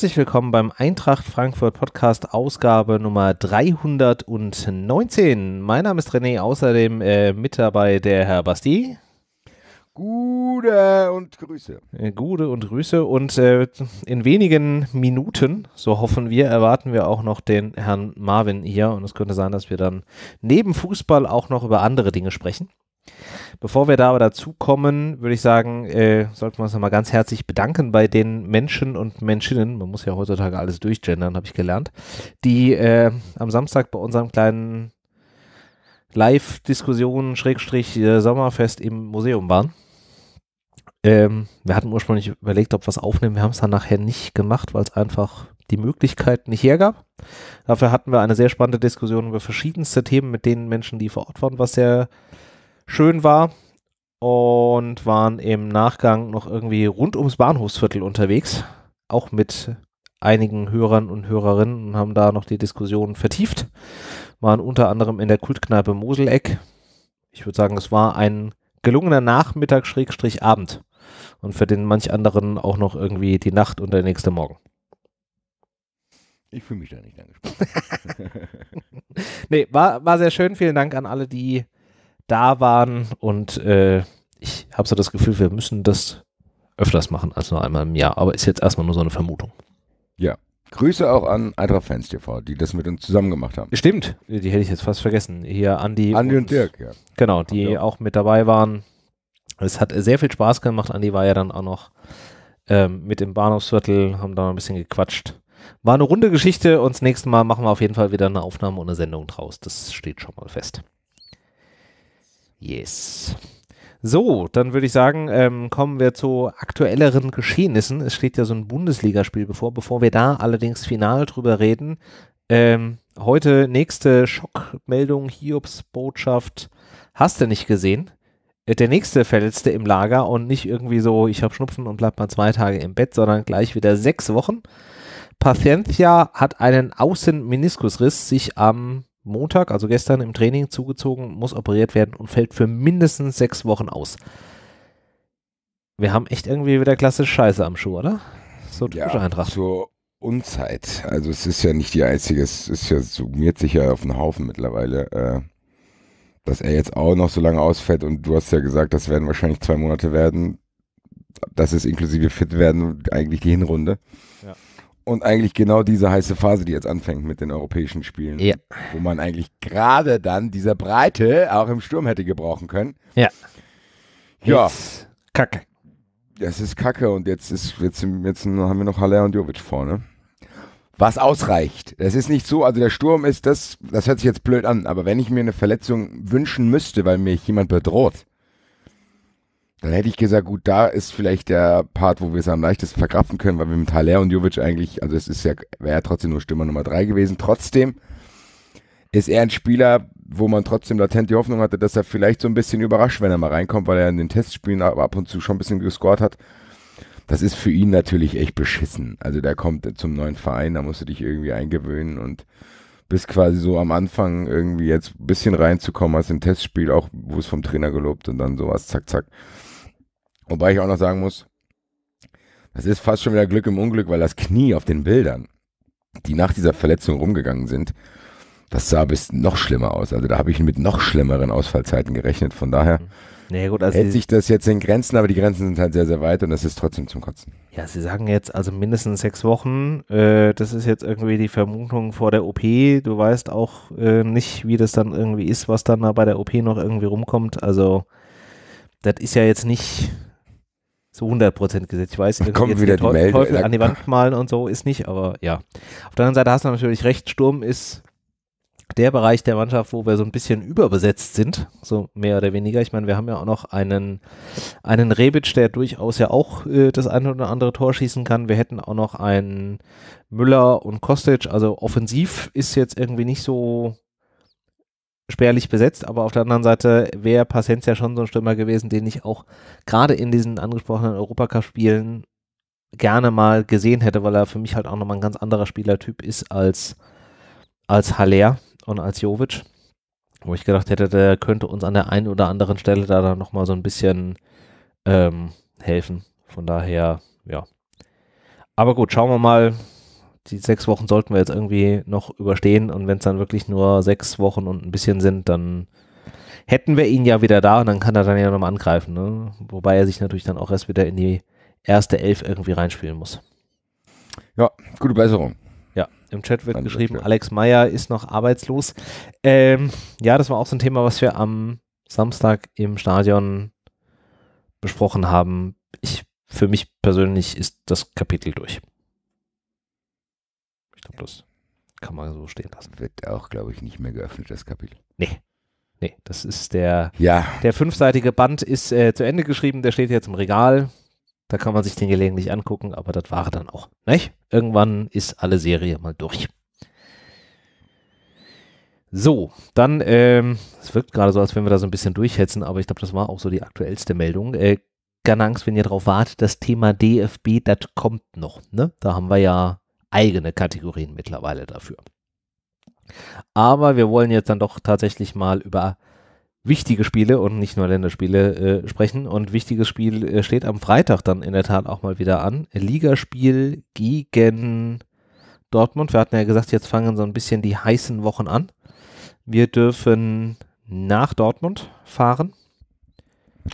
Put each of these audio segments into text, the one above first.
Herzlich willkommen beim Eintracht Frankfurt Podcast Ausgabe Nummer 319. Mein Name ist René, außerdem äh, mit dabei der Herr Basti. Gude und Grüße. Äh, Gude und Grüße und äh, in wenigen Minuten, so hoffen wir, erwarten wir auch noch den Herrn Marvin hier und es könnte sein, dass wir dann neben Fußball auch noch über andere Dinge sprechen. Bevor wir da aber dazu kommen, würde ich sagen, äh, sollten wir uns nochmal ganz herzlich bedanken bei den Menschen und Menschinnen, man muss ja heutzutage alles durchgendern, habe ich gelernt, die äh, am Samstag bei unserem kleinen Live-Diskussion, äh, Sommerfest im Museum waren. Ähm, wir hatten ursprünglich überlegt, ob wir es aufnehmen. Wir haben es dann nachher nicht gemacht, weil es einfach die Möglichkeit nicht hergab. Dafür hatten wir eine sehr spannende Diskussion über verschiedenste Themen mit den Menschen, die vor Ort waren, was sehr schön war und waren im Nachgang noch irgendwie rund ums Bahnhofsviertel unterwegs, auch mit einigen Hörern und Hörerinnen und haben da noch die Diskussion vertieft. Waren unter anderem in der Kultkneipe Moseleck. Ich würde sagen, es war ein gelungener Nachmittag Abend und für den manch anderen auch noch irgendwie die Nacht und der nächste Morgen. Ich fühle mich da nicht angesprochen. nee, war, war sehr schön. Vielen Dank an alle, die da waren und äh, ich habe so das Gefühl, wir müssen das öfters machen als nur einmal im Jahr. Aber ist jetzt erstmal nur so eine Vermutung. Ja. Grüße auch an Eintracht Fans TV, die das mit uns zusammen gemacht haben. Stimmt, die hätte ich jetzt fast vergessen. Hier Andi, Andi und, und Dirk, ja. Genau, die ja. auch mit dabei waren. Es hat sehr viel Spaß gemacht. Andi war ja dann auch noch ähm, mit im Bahnhofsviertel, haben da ein bisschen gequatscht. War eine runde Geschichte und das nächste Mal machen wir auf jeden Fall wieder eine Aufnahme und eine Sendung draus. Das steht schon mal fest. Yes. So, dann würde ich sagen, ähm, kommen wir zu aktuelleren Geschehnissen. Es steht ja so ein Bundesligaspiel bevor. Bevor wir da allerdings final drüber reden, ähm, heute nächste Schockmeldung, Hiobs Botschaft. Hast du nicht gesehen? Äh, der nächste Verletzte im Lager und nicht irgendwie so, ich habe Schnupfen und bleib mal zwei Tage im Bett, sondern gleich wieder sechs Wochen. Paciencia hat einen Außenmeniskusriss sich am Montag, also gestern im Training zugezogen, muss operiert werden und fällt für mindestens sechs Wochen aus. Wir haben echt irgendwie wieder klassische Scheiße am Schuh, oder? So typisch ja, Eintracht. Zur Unzeit. Also es ist ja nicht die einzige, es ist ja, summiert sich ja auf den Haufen mittlerweile. Äh, dass er jetzt auch noch so lange ausfällt und du hast ja gesagt, das werden wahrscheinlich zwei Monate werden. Das ist inklusive fit werden eigentlich die Hinrunde. Ja. Und eigentlich genau diese heiße Phase, die jetzt anfängt mit den europäischen Spielen, ja. wo man eigentlich gerade dann dieser Breite auch im Sturm hätte gebrauchen können. Ja. Ja. Jetzt Kacke. Das ist Kacke und jetzt ist jetzt, jetzt haben wir noch Haller und Jovic vorne. Was ausreicht. Das ist nicht so, also der Sturm ist das, das hört sich jetzt blöd an, aber wenn ich mir eine Verletzung wünschen müsste, weil mich jemand bedroht, dann hätte ich gesagt, gut, da ist vielleicht der Part, wo wir es am leichtesten verkraften können, weil wir mit Haller und Jovic eigentlich, also es ist ja, wäre ja trotzdem nur Stimme Nummer drei gewesen. Trotzdem ist er ein Spieler, wo man trotzdem latent die Hoffnung hatte, dass er vielleicht so ein bisschen überrascht, wenn er mal reinkommt, weil er in den Testspielen ab und zu schon ein bisschen gescored hat. Das ist für ihn natürlich echt beschissen. Also der kommt zum neuen Verein, da musst du dich irgendwie eingewöhnen und bist quasi so am Anfang irgendwie jetzt ein bisschen reinzukommen, hast im Testspiel auch, wo es vom Trainer gelobt und dann sowas, zack, zack. Wobei ich auch noch sagen muss, das ist fast schon wieder Glück im Unglück, weil das Knie auf den Bildern, die nach dieser Verletzung rumgegangen sind, das sah bis noch schlimmer aus. Also da habe ich mit noch schlimmeren Ausfallzeiten gerechnet. Von daher mhm. naja, gut, also hält sich das jetzt in Grenzen, aber die Grenzen sind halt sehr, sehr weit und das ist trotzdem zum Kotzen. Ja, Sie sagen jetzt also mindestens sechs Wochen. Äh, das ist jetzt irgendwie die Vermutung vor der OP. Du weißt auch äh, nicht, wie das dann irgendwie ist, was dann da bei der OP noch irgendwie rumkommt. Also das ist ja jetzt nicht zu 100% gesetzt. Ich weiß, dann kommt wieder die Teufel Teufel an die Wand malen und so ist nicht, aber ja. Auf der anderen Seite hast du natürlich recht, Sturm ist der Bereich der Mannschaft, wo wir so ein bisschen überbesetzt sind, so mehr oder weniger. Ich meine, wir haben ja auch noch einen, einen Rebic, der durchaus ja auch äh, das eine oder andere Tor schießen kann. Wir hätten auch noch einen Müller und Kostic. Also offensiv ist jetzt irgendwie nicht so spärlich besetzt, aber auf der anderen Seite wäre ja schon so ein Stürmer gewesen, den ich auch gerade in diesen angesprochenen Europacup-Spielen gerne mal gesehen hätte, weil er für mich halt auch nochmal ein ganz anderer Spielertyp ist als, als Haller und als Jovic, wo ich gedacht hätte, der könnte uns an der einen oder anderen Stelle da dann nochmal so ein bisschen ähm, helfen. Von daher, ja. Aber gut, schauen wir mal, die sechs Wochen sollten wir jetzt irgendwie noch überstehen und wenn es dann wirklich nur sechs Wochen und ein bisschen sind, dann hätten wir ihn ja wieder da und dann kann er dann ja nochmal angreifen. Ne? Wobei er sich natürlich dann auch erst wieder in die erste Elf irgendwie reinspielen muss. Ja, gute Besserung. Ja, im Chat wird Danke geschrieben, schön. Alex Meyer ist noch arbeitslos. Ähm, ja, das war auch so ein Thema, was wir am Samstag im Stadion besprochen haben. Ich, für mich persönlich ist das Kapitel durch glaube, das kann man so stehen lassen. Wird auch, glaube ich, nicht mehr geöffnet, das Kapitel. Nee. Nee, das ist der, ja. der fünfseitige Band ist äh, zu Ende geschrieben, der steht jetzt im Regal. Da kann man sich den gelegentlich angucken, aber das war dann auch. Nicht? Irgendwann ist alle Serie mal durch. So, dann, ähm, es ähm, wirkt gerade so, als wenn wir da so ein bisschen durchhetzen, aber ich glaube, das war auch so die aktuellste Meldung. Äh, keine Angst, wenn ihr drauf wartet, das Thema DFB, das kommt noch. Ne? Da haben wir ja eigene Kategorien mittlerweile dafür. Aber wir wollen jetzt dann doch tatsächlich mal über wichtige Spiele und nicht nur Länderspiele äh, sprechen. Und wichtiges Spiel äh, steht am Freitag dann in der Tat auch mal wieder an. Ligaspiel gegen Dortmund. Wir hatten ja gesagt, jetzt fangen so ein bisschen die heißen Wochen an. Wir dürfen nach Dortmund fahren.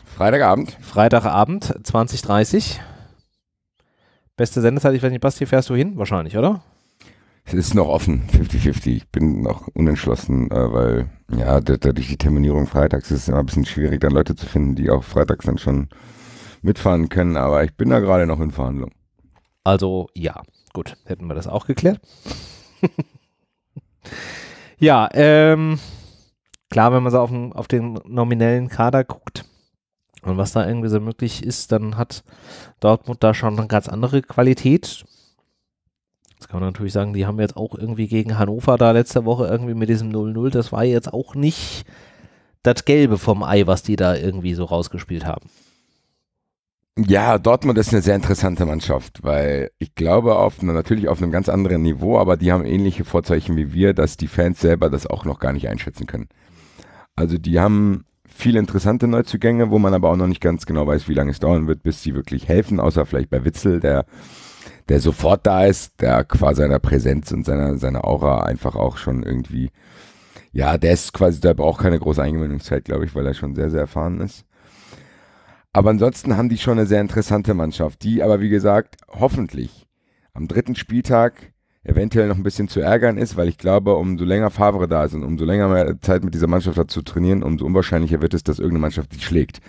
Freitagabend. Freitagabend, 20.30 Beste Sendezeit, ich weiß nicht, Basti, fährst du hin? Wahrscheinlich, oder? Es ist noch offen, 50-50. Ich bin noch unentschlossen, äh, weil ja, dadurch die Terminierung freitags ist es immer ein bisschen schwierig, dann Leute zu finden, die auch freitags dann schon mitfahren können. Aber ich bin da gerade noch in Verhandlung. Also ja, gut, hätten wir das auch geklärt. ja, ähm, klar, wenn man so auf den, auf den nominellen Kader guckt, und was da irgendwie so möglich ist, dann hat Dortmund da schon eine ganz andere Qualität. Jetzt kann man natürlich sagen, die haben jetzt auch irgendwie gegen Hannover da letzte Woche irgendwie mit diesem 0-0, das war jetzt auch nicht das Gelbe vom Ei, was die da irgendwie so rausgespielt haben. Ja, Dortmund ist eine sehr interessante Mannschaft, weil ich glaube auf, natürlich auf einem ganz anderen Niveau, aber die haben ähnliche Vorzeichen wie wir, dass die Fans selber das auch noch gar nicht einschätzen können. Also die haben viele interessante Neuzugänge, wo man aber auch noch nicht ganz genau weiß, wie lange es dauern wird, bis sie wirklich helfen, außer vielleicht bei Witzel, der, der sofort da ist, der qua seiner Präsenz und seiner, seiner Aura einfach auch schon irgendwie, ja, der ist quasi, der braucht keine große Eingewöhnungszeit, glaube ich, weil er schon sehr, sehr erfahren ist. Aber ansonsten haben die schon eine sehr interessante Mannschaft, die aber, wie gesagt, hoffentlich am dritten Spieltag eventuell noch ein bisschen zu ärgern ist, weil ich glaube, umso länger Favre da ist und umso länger mehr Zeit mit dieser Mannschaft hat zu trainieren, umso unwahrscheinlicher wird es, dass irgendeine Mannschaft die schlägt.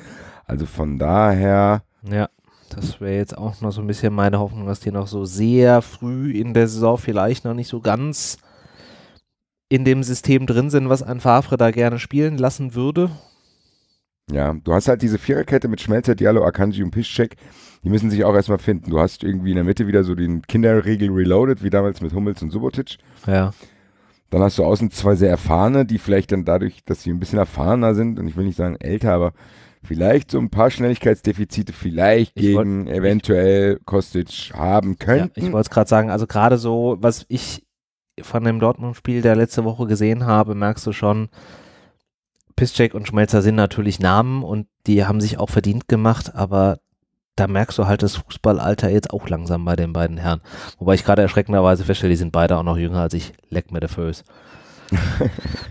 Also von daher. Ja, das wäre jetzt auch noch so ein bisschen meine Hoffnung, dass die noch so sehr früh in der Saison vielleicht noch nicht so ganz in dem System drin sind, was ein Favre da gerne spielen lassen würde. Ja, du hast halt diese Viererkette mit Schmelzer, Diallo, Akanji und Piszczek. Die müssen sich auch erstmal finden. Du hast irgendwie in der Mitte wieder so den Kinderriegel reloaded, wie damals mit Hummels und Subotic. Ja. Dann hast du außen zwei sehr erfahrene, die vielleicht dann dadurch, dass sie ein bisschen erfahrener sind, und ich will nicht sagen älter, aber vielleicht so ein paar Schnelligkeitsdefizite vielleicht ich gegen wollt, eventuell Kostic haben könnten. Ja, ich wollte es gerade sagen, also gerade so, was ich von dem Dortmund-Spiel der letzte Woche gesehen habe, merkst du schon, Piszczek und Schmelzer sind natürlich Namen und die haben sich auch verdient gemacht, aber da merkst du halt das Fußballalter jetzt auch langsam bei den beiden Herren. Wobei ich gerade erschreckenderweise feststelle, die sind beide auch noch jünger als ich. Leck mir der Föß.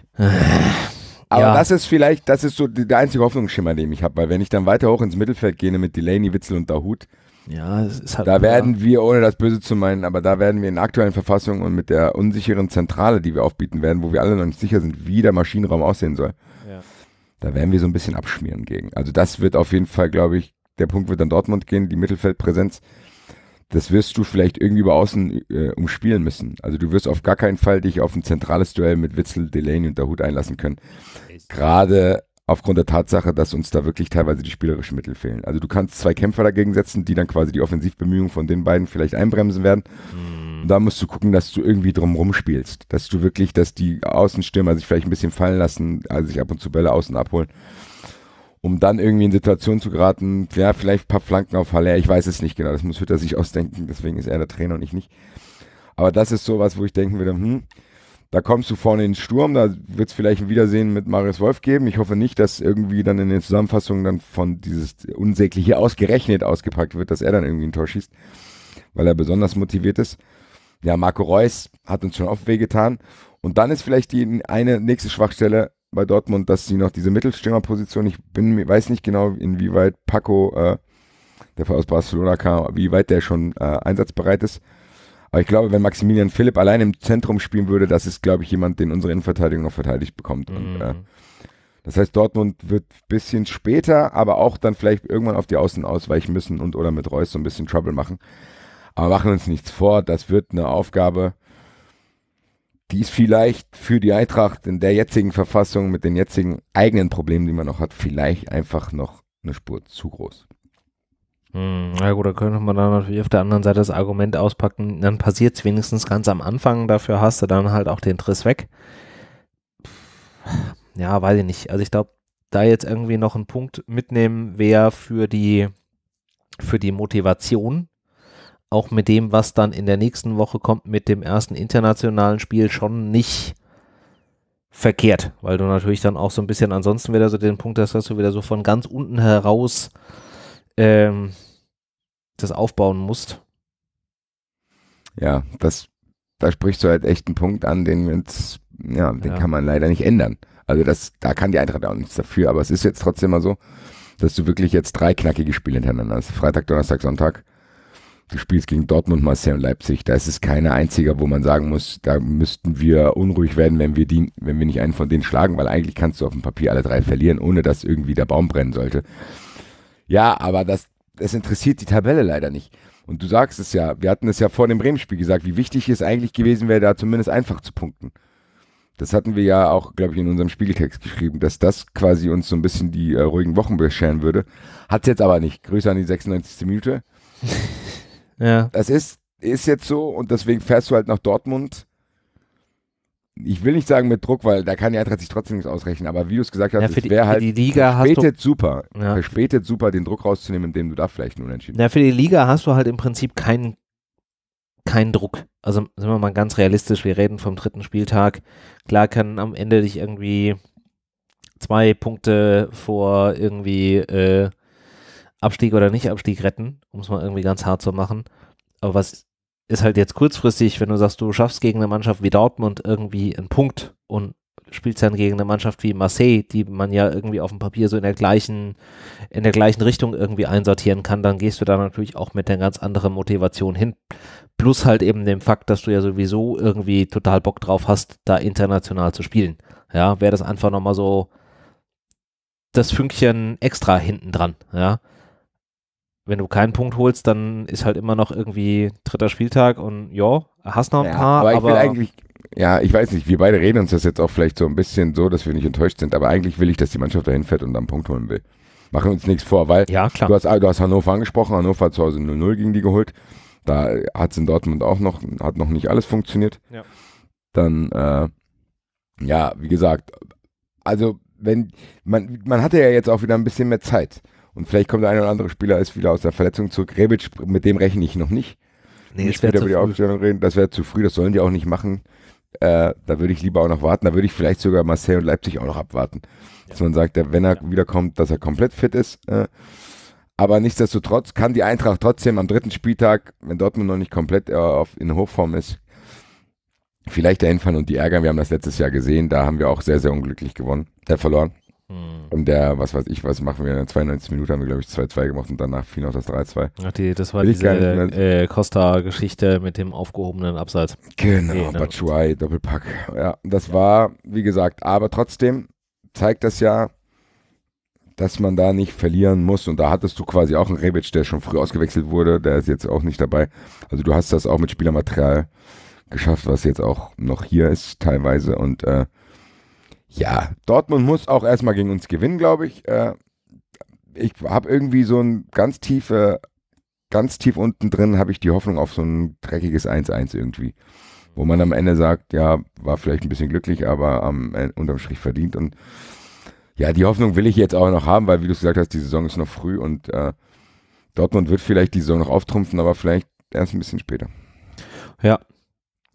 Aber ja. das ist vielleicht, das ist so der einzige Hoffnungsschimmer, den ich habe, weil wenn ich dann weiter hoch ins Mittelfeld gehe ne, mit Delaney, Witzel und Dahut, ja, ist halt da werden wir, ohne das Böse zu meinen, aber da werden wir in der aktuellen Verfassung und mit der unsicheren Zentrale, die wir aufbieten werden, wo wir alle noch nicht sicher sind, wie der Maschinenraum aussehen soll, da werden wir so ein bisschen abschmieren gegen. Also das wird auf jeden Fall, glaube ich, der Punkt wird an Dortmund gehen, die Mittelfeldpräsenz. Das wirst du vielleicht irgendwie über außen äh, umspielen müssen. Also du wirst auf gar keinen Fall dich auf ein zentrales Duell mit Witzel, Delaney und der Hut einlassen können. Gerade aufgrund der Tatsache, dass uns da wirklich teilweise die spielerischen Mittel fehlen. Also du kannst zwei Kämpfer dagegen setzen, die dann quasi die Offensivbemühungen von den beiden vielleicht einbremsen werden. Mhm Mhm. Da musst du gucken, dass du irgendwie drumrum spielst. Dass du wirklich, dass die Außenstürmer sich vielleicht ein bisschen fallen lassen, also sich ab und zu Bälle außen abholen. Um dann irgendwie in Situation zu geraten, ja, vielleicht ein paar Flanken auf Haller, ich weiß es nicht genau, das muss Hütter sich ausdenken, deswegen ist er der Trainer und ich nicht. Aber das ist sowas, wo ich denken würde, hm, da kommst du vorne in den Sturm, da wird es vielleicht ein Wiedersehen mit Marius Wolf geben. Ich hoffe nicht, dass irgendwie dann in den Zusammenfassungen dann von dieses Unsägliche ausgerechnet ausgepackt wird, dass er dann irgendwie ein Tor schießt, weil er besonders motiviert ist ja, Marco Reus hat uns schon oft wehgetan. Und dann ist vielleicht die eine nächste Schwachstelle bei Dortmund, dass sie noch diese Mittelstürmerposition, ich bin, weiß nicht genau, inwieweit Paco, äh, der aus Barcelona kam, wie weit der schon äh, einsatzbereit ist. Aber ich glaube, wenn Maximilian Philipp allein im Zentrum spielen würde, das ist, glaube ich, jemand, den unsere Innenverteidigung noch verteidigt bekommt. Mhm. Und, äh, mhm. das heißt, Dortmund wird ein bisschen später, aber auch dann vielleicht irgendwann auf die Außen ausweichen müssen und oder mit Reus so ein bisschen Trouble machen. Aber machen wir uns nichts vor, das wird eine Aufgabe, die ist vielleicht für die Eintracht in der jetzigen Verfassung mit den jetzigen eigenen Problemen, die man noch hat, vielleicht einfach noch eine Spur zu groß. Hm, na gut, da könnte man dann natürlich auf der anderen Seite das Argument auspacken, dann passiert es wenigstens ganz am Anfang, dafür hast du dann halt auch den Triss weg. Ja, weiß ich nicht. Also ich glaube, da jetzt irgendwie noch einen Punkt mitnehmen wäre für die, für die Motivation auch mit dem, was dann in der nächsten Woche kommt, mit dem ersten internationalen Spiel schon nicht verkehrt, weil du natürlich dann auch so ein bisschen ansonsten wieder so den Punkt hast, dass du wieder so von ganz unten heraus ähm, das aufbauen musst. Ja, das, da sprichst du halt echt einen Punkt an, den jetzt, ja, den ja. kann man leider nicht ändern. Also das, da kann die Eintracht auch nichts dafür, aber es ist jetzt trotzdem mal so, dass du wirklich jetzt drei knackige Spiele hintereinander hast. Freitag, Donnerstag, Sonntag du spielst gegen Dortmund, Marseille und Leipzig. Da ist es keiner einziger, wo man sagen muss, da müssten wir unruhig werden, wenn wir, die, wenn wir nicht einen von denen schlagen, weil eigentlich kannst du auf dem Papier alle drei verlieren, ohne dass irgendwie der Baum brennen sollte. Ja, aber das, das interessiert die Tabelle leider nicht. Und du sagst es ja, wir hatten es ja vor dem Bremen-Spiel gesagt, wie wichtig es eigentlich gewesen wäre, da zumindest einfach zu punkten. Das hatten wir ja auch, glaube ich, in unserem Spiegeltext geschrieben, dass das quasi uns so ein bisschen die äh, ruhigen Wochen bescheren würde. Hat es jetzt aber nicht. Grüße an die 96. Minute. Ja. Das ist, ist jetzt so und deswegen fährst du halt nach Dortmund. Ich will nicht sagen mit Druck, weil da kann die Eintracht sich trotzdem nichts ausrechnen, aber wie du es gesagt hast, ja, es wäre halt die Liga verspätet du, super, ja. verspätet super, den Druck rauszunehmen, indem du da vielleicht einen Unentschieden Ja, für die Liga hast du halt im Prinzip keinen kein Druck. Also sind wir mal ganz realistisch, wir reden vom dritten Spieltag. Klar kann am Ende dich irgendwie zwei Punkte vor irgendwie äh, Abstieg oder Nicht-Abstieg retten, um es mal irgendwie ganz hart zu machen. Aber was ist halt jetzt kurzfristig, wenn du sagst, du schaffst gegen eine Mannschaft wie Dortmund irgendwie einen Punkt und spielst dann gegen eine Mannschaft wie Marseille, die man ja irgendwie auf dem Papier so in der gleichen, in der gleichen Richtung irgendwie einsortieren kann, dann gehst du da natürlich auch mit einer ganz anderen Motivation hin. Plus halt eben dem Fakt, dass du ja sowieso irgendwie total Bock drauf hast, da international zu spielen. Ja, wäre das einfach nochmal so das Fünkchen extra hinten dran, ja wenn du keinen Punkt holst, dann ist halt immer noch irgendwie dritter Spieltag und ja, hast noch ein ja, paar. Aber, aber ich will eigentlich, ja, ich weiß nicht, wir beide reden uns das jetzt auch vielleicht so ein bisschen so, dass wir nicht enttäuscht sind, aber eigentlich will ich, dass die Mannschaft dahin fährt und dann einen Punkt holen will. Machen uns nichts vor, weil ja, klar. Du, hast, du hast Hannover angesprochen, Hannover hat zu Hause 0-0 gegen die geholt. Da hat es in Dortmund auch noch, hat noch nicht alles funktioniert. Ja. Dann, äh, ja, wie gesagt, also wenn man, man hatte ja jetzt auch wieder ein bisschen mehr Zeit. Und vielleicht kommt der eine oder andere Spieler als wieder aus der Verletzung zurück. Rebic, mit dem rechne ich noch nicht. Nee, das wäre über die Aufstellung reden. Das wäre zu früh, das sollen die auch nicht machen. Äh, da würde ich lieber auch noch warten. Da würde ich vielleicht sogar Marseille und Leipzig auch noch abwarten. Ja. Dass man sagt, wenn er ja. wiederkommt, dass er komplett fit ist. Äh, aber nichtsdestotrotz kann die Eintracht trotzdem am dritten Spieltag, wenn Dortmund noch nicht komplett äh, auf, in Hochform ist, vielleicht dahin fahren und die ärgern. Wir haben das letztes Jahr gesehen. Da haben wir auch sehr, sehr unglücklich gewonnen, äh, verloren. Hm. Und der, was weiß ich, was machen wir in der 92 Minuten, haben wir, glaube ich, 2-2 gemacht und danach fiel noch das 3-2. Ach, die, das war Will diese äh, Costa-Geschichte mit dem aufgehobenen Abseits. Genau, nee, Batshuayi, Doppelpack. Ja, das ja. war, wie gesagt, aber trotzdem zeigt das ja, dass man da nicht verlieren muss. Und da hattest du quasi auch einen Rebic, der schon früh ausgewechselt wurde, der ist jetzt auch nicht dabei. Also du hast das auch mit Spielermaterial geschafft, was jetzt auch noch hier ist teilweise. Und äh, ja, Dortmund muss auch erstmal gegen uns gewinnen, glaube ich. Äh, ich habe irgendwie so ein ganz tiefe, ganz tief unten drin habe ich die Hoffnung auf so ein dreckiges 1-1 irgendwie. Wo man am Ende sagt, ja, war vielleicht ein bisschen glücklich, aber am, äh, unterm Strich verdient. Und ja, die Hoffnung will ich jetzt auch noch haben, weil, wie du es gesagt hast, die Saison ist noch früh und äh, Dortmund wird vielleicht die Saison noch auftrumpfen, aber vielleicht erst ein bisschen später. Ja,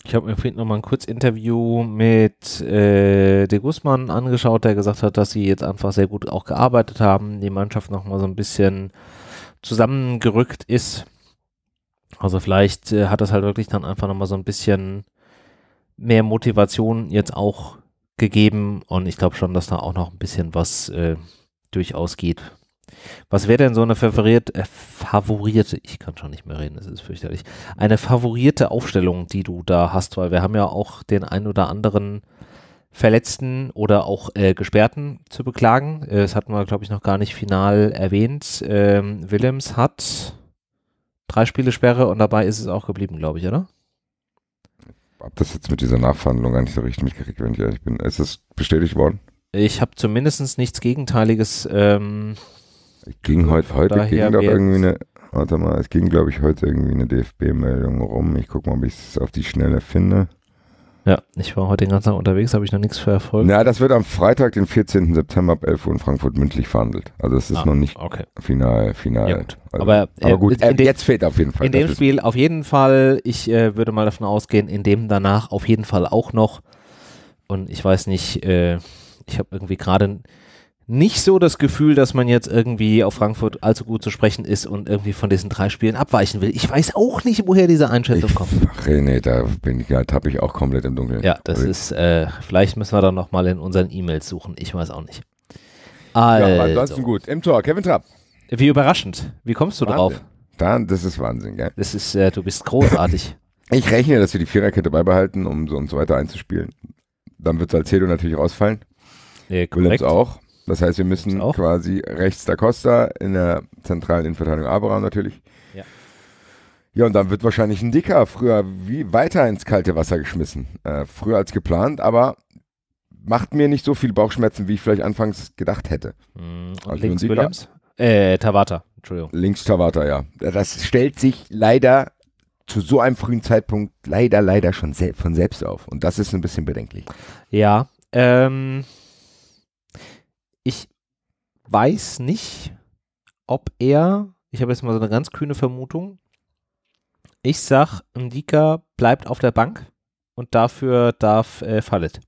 ich habe mir vorhin nochmal ein Kurzinterview mit äh, De Guzman angeschaut, der gesagt hat, dass sie jetzt einfach sehr gut auch gearbeitet haben, die Mannschaft nochmal so ein bisschen zusammengerückt ist. Also vielleicht äh, hat das halt wirklich dann einfach nochmal so ein bisschen mehr Motivation jetzt auch gegeben und ich glaube schon, dass da auch noch ein bisschen was äh, durchaus geht. Was wäre denn so eine favorierte, äh, favorierte, ich kann schon nicht mehr reden, es ist fürchterlich, eine favorierte Aufstellung, die du da hast, weil wir haben ja auch den einen oder anderen Verletzten oder auch äh, Gesperrten zu beklagen. Äh, das hatten wir, glaube ich, noch gar nicht final erwähnt. Ähm, Willems hat drei Spiele Sperre und dabei ist es auch geblieben, glaube ich, oder? Ob das jetzt mit dieser Nachverhandlung eigentlich so richtig mitgekriegt, wenn ich ehrlich bin. Es Ist bestätigt worden? Ich habe zumindest nichts Gegenteiliges ähm, Ging heute, heute ging doch irgendwie eine, warte mal, es ging glaube ich heute irgendwie eine DFB-Meldung rum. Ich gucke mal, ob ich es auf die Schnelle finde. Ja, ich war heute den ganzen Tag unterwegs, habe ich noch nichts verfolgt. Na, das wird am Freitag, den 14. September ab 11 Uhr in Frankfurt mündlich verhandelt. Also es ist ah, noch nicht okay. final, final. Ja, gut. Also, aber, äh, aber, gut, äh, dem, jetzt fehlt auf jeden Fall. In dem Spiel auf jeden Fall, ich äh, würde mal davon ausgehen, in dem danach auf jeden Fall auch noch. Und ich weiß nicht, äh, ich habe irgendwie gerade nicht so das Gefühl, dass man jetzt irgendwie auf Frankfurt allzu gut zu sprechen ist und irgendwie von diesen drei Spielen abweichen will. Ich weiß auch nicht, woher diese Einschätzung ich, kommt. René, da bin ich, halt, habe ich auch komplett im Dunkeln. Ja, das äh, ist, äh, vielleicht müssen wir dann nochmal in unseren E-Mails suchen. Ich weiß auch nicht. Also. Ja, ansonsten gut. Im Tor, Kevin Trapp. Wie überraschend. Wie kommst du Wahnsinn. drauf? das ist Wahnsinn, gell? Das ist, äh, du bist großartig. ich rechne, dass wir die Viererkette beibehalten, um so und so weiter einzuspielen. Dann wird Salcedo natürlich rausfallen. Ja, korrekt. Williams auch. Das heißt, wir müssen quasi rechts da Costa in der zentralen Innenverteidigung Abraham natürlich. Ja. Ja, und dann wird wahrscheinlich ein Dicker früher wie weiter ins kalte Wasser geschmissen. Äh, früher als geplant, aber macht mir nicht so viel Bauchschmerzen, wie ich vielleicht anfangs gedacht hätte. Hm, und also links Williams? Äh, Tavata, Entschuldigung. Links Tavata, ja. Das stellt sich leider zu so einem frühen Zeitpunkt leider, leider schon sel von selbst auf. Und das ist ein bisschen bedenklich. Ja, ähm, ich weiß nicht, ob er, ich habe jetzt mal so eine ganz kühne Vermutung, ich sag, Ndika bleibt auf der Bank und dafür darf äh, Fallet.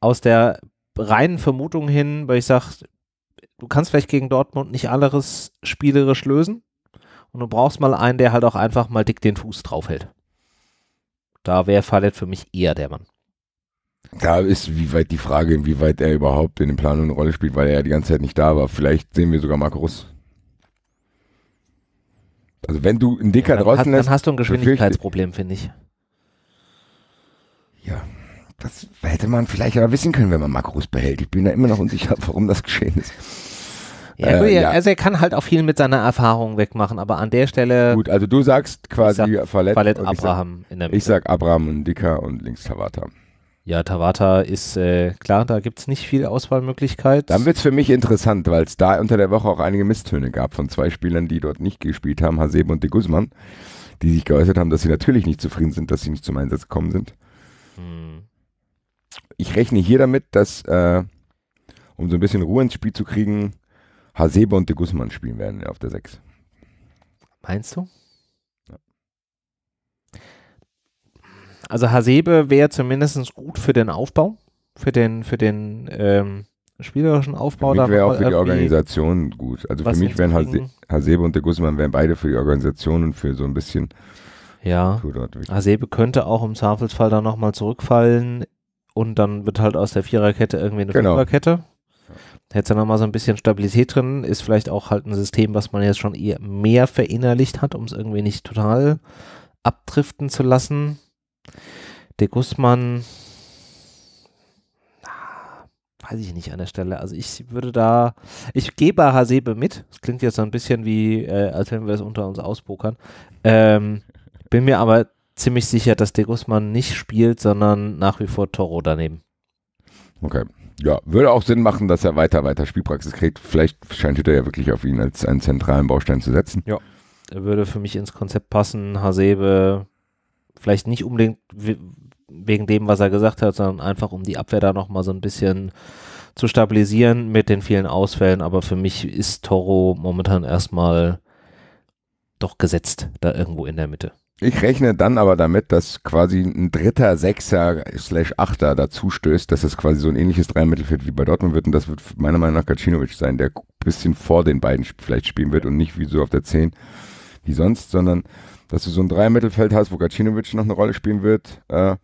Aus der reinen Vermutung hin, weil ich sage, du kannst vielleicht gegen Dortmund nicht alles spielerisch lösen und du brauchst mal einen, der halt auch einfach mal dick den Fuß draufhält. Da wäre Fallet für mich eher der Mann. Da ist wie weit die Frage, inwieweit er überhaupt in den Planungen eine Rolle spielt, weil er ja die ganze Zeit nicht da war. Vielleicht sehen wir sogar Marco Russ. Also wenn du einen Dicker ja, draußen hat, lässt, dann hast du ein Geschwindigkeitsproblem, finde ich. Ja, das hätte man vielleicht aber wissen können, wenn man Marco Russ behält. Ich bin da immer noch unsicher, warum das geschehen ist. Ja, äh, ja. also er kann halt auch viel mit seiner Erfahrung wegmachen, aber an der Stelle. Gut, also du sagst quasi sag, verletzt. Verletzt Abraham sag, in der Mitte. Ich sag Abraham und Dicker und links Tabata. Ja, Tawata ist äh, klar, da gibt es nicht viel Auswahlmöglichkeit. Dann wird es für mich interessant, weil es da unter der Woche auch einige Misstöne gab von zwei Spielern, die dort nicht gespielt haben, Hasebe und de Guzman, die sich geäußert haben, dass sie natürlich nicht zufrieden sind, dass sie nicht zum Einsatz gekommen sind. Hm. Ich rechne hier damit, dass, äh, um so ein bisschen Ruhe ins Spiel zu kriegen, Hasebe und de Guzman spielen werden auf der 6. Meinst du? Also Hasebe wäre zumindest gut für den Aufbau, für den, für den ähm, spielerischen Aufbau. Für wäre auch für die Organisation gut. Also für mich wären Hase, Hasebe und der Gussmann wären beide für die Organisation und für so ein bisschen ja. Hasebe könnte auch im Zweifelsfall dann nochmal zurückfallen und dann wird halt aus der Viererkette irgendwie eine genau. Fünferkette. Hätte ja nochmal so ein bisschen Stabilität drin, ist vielleicht auch halt ein System, was man jetzt schon eher mehr verinnerlicht hat, um es irgendwie nicht total abdriften zu lassen. De Guzman, weiß ich nicht an der Stelle. Also ich würde da, ich gehe bei Hasebe mit. Das klingt jetzt so ein bisschen wie, äh, als wenn wir es unter uns auspokern. Ähm, bin mir aber ziemlich sicher, dass De Guzman nicht spielt, sondern nach wie vor Toro daneben. Okay. Ja, würde auch Sinn machen, dass er weiter, weiter Spielpraxis kriegt. Vielleicht scheint Hütter ja wirklich auf ihn als einen zentralen Baustein zu setzen. Ja, er würde für mich ins Konzept passen. Hasebe Vielleicht nicht unbedingt wegen dem, was er gesagt hat, sondern einfach um die Abwehr da nochmal so ein bisschen zu stabilisieren mit den vielen Ausfällen. Aber für mich ist Toro momentan erstmal doch gesetzt da irgendwo in der Mitte. Ich rechne dann aber damit, dass quasi ein dritter Sechser slash Achter dazu stößt, dass es quasi so ein ähnliches Dreimittelfeld wie bei Dortmund wird und das wird meiner Meinung nach Gacinovic sein, der ein bisschen vor den beiden vielleicht spielen wird und nicht wie so auf der Zehn wie sonst, sondern dass du so ein Dreimittelfeld hast, wo Gacinovic noch eine Rolle spielen wird. Äh,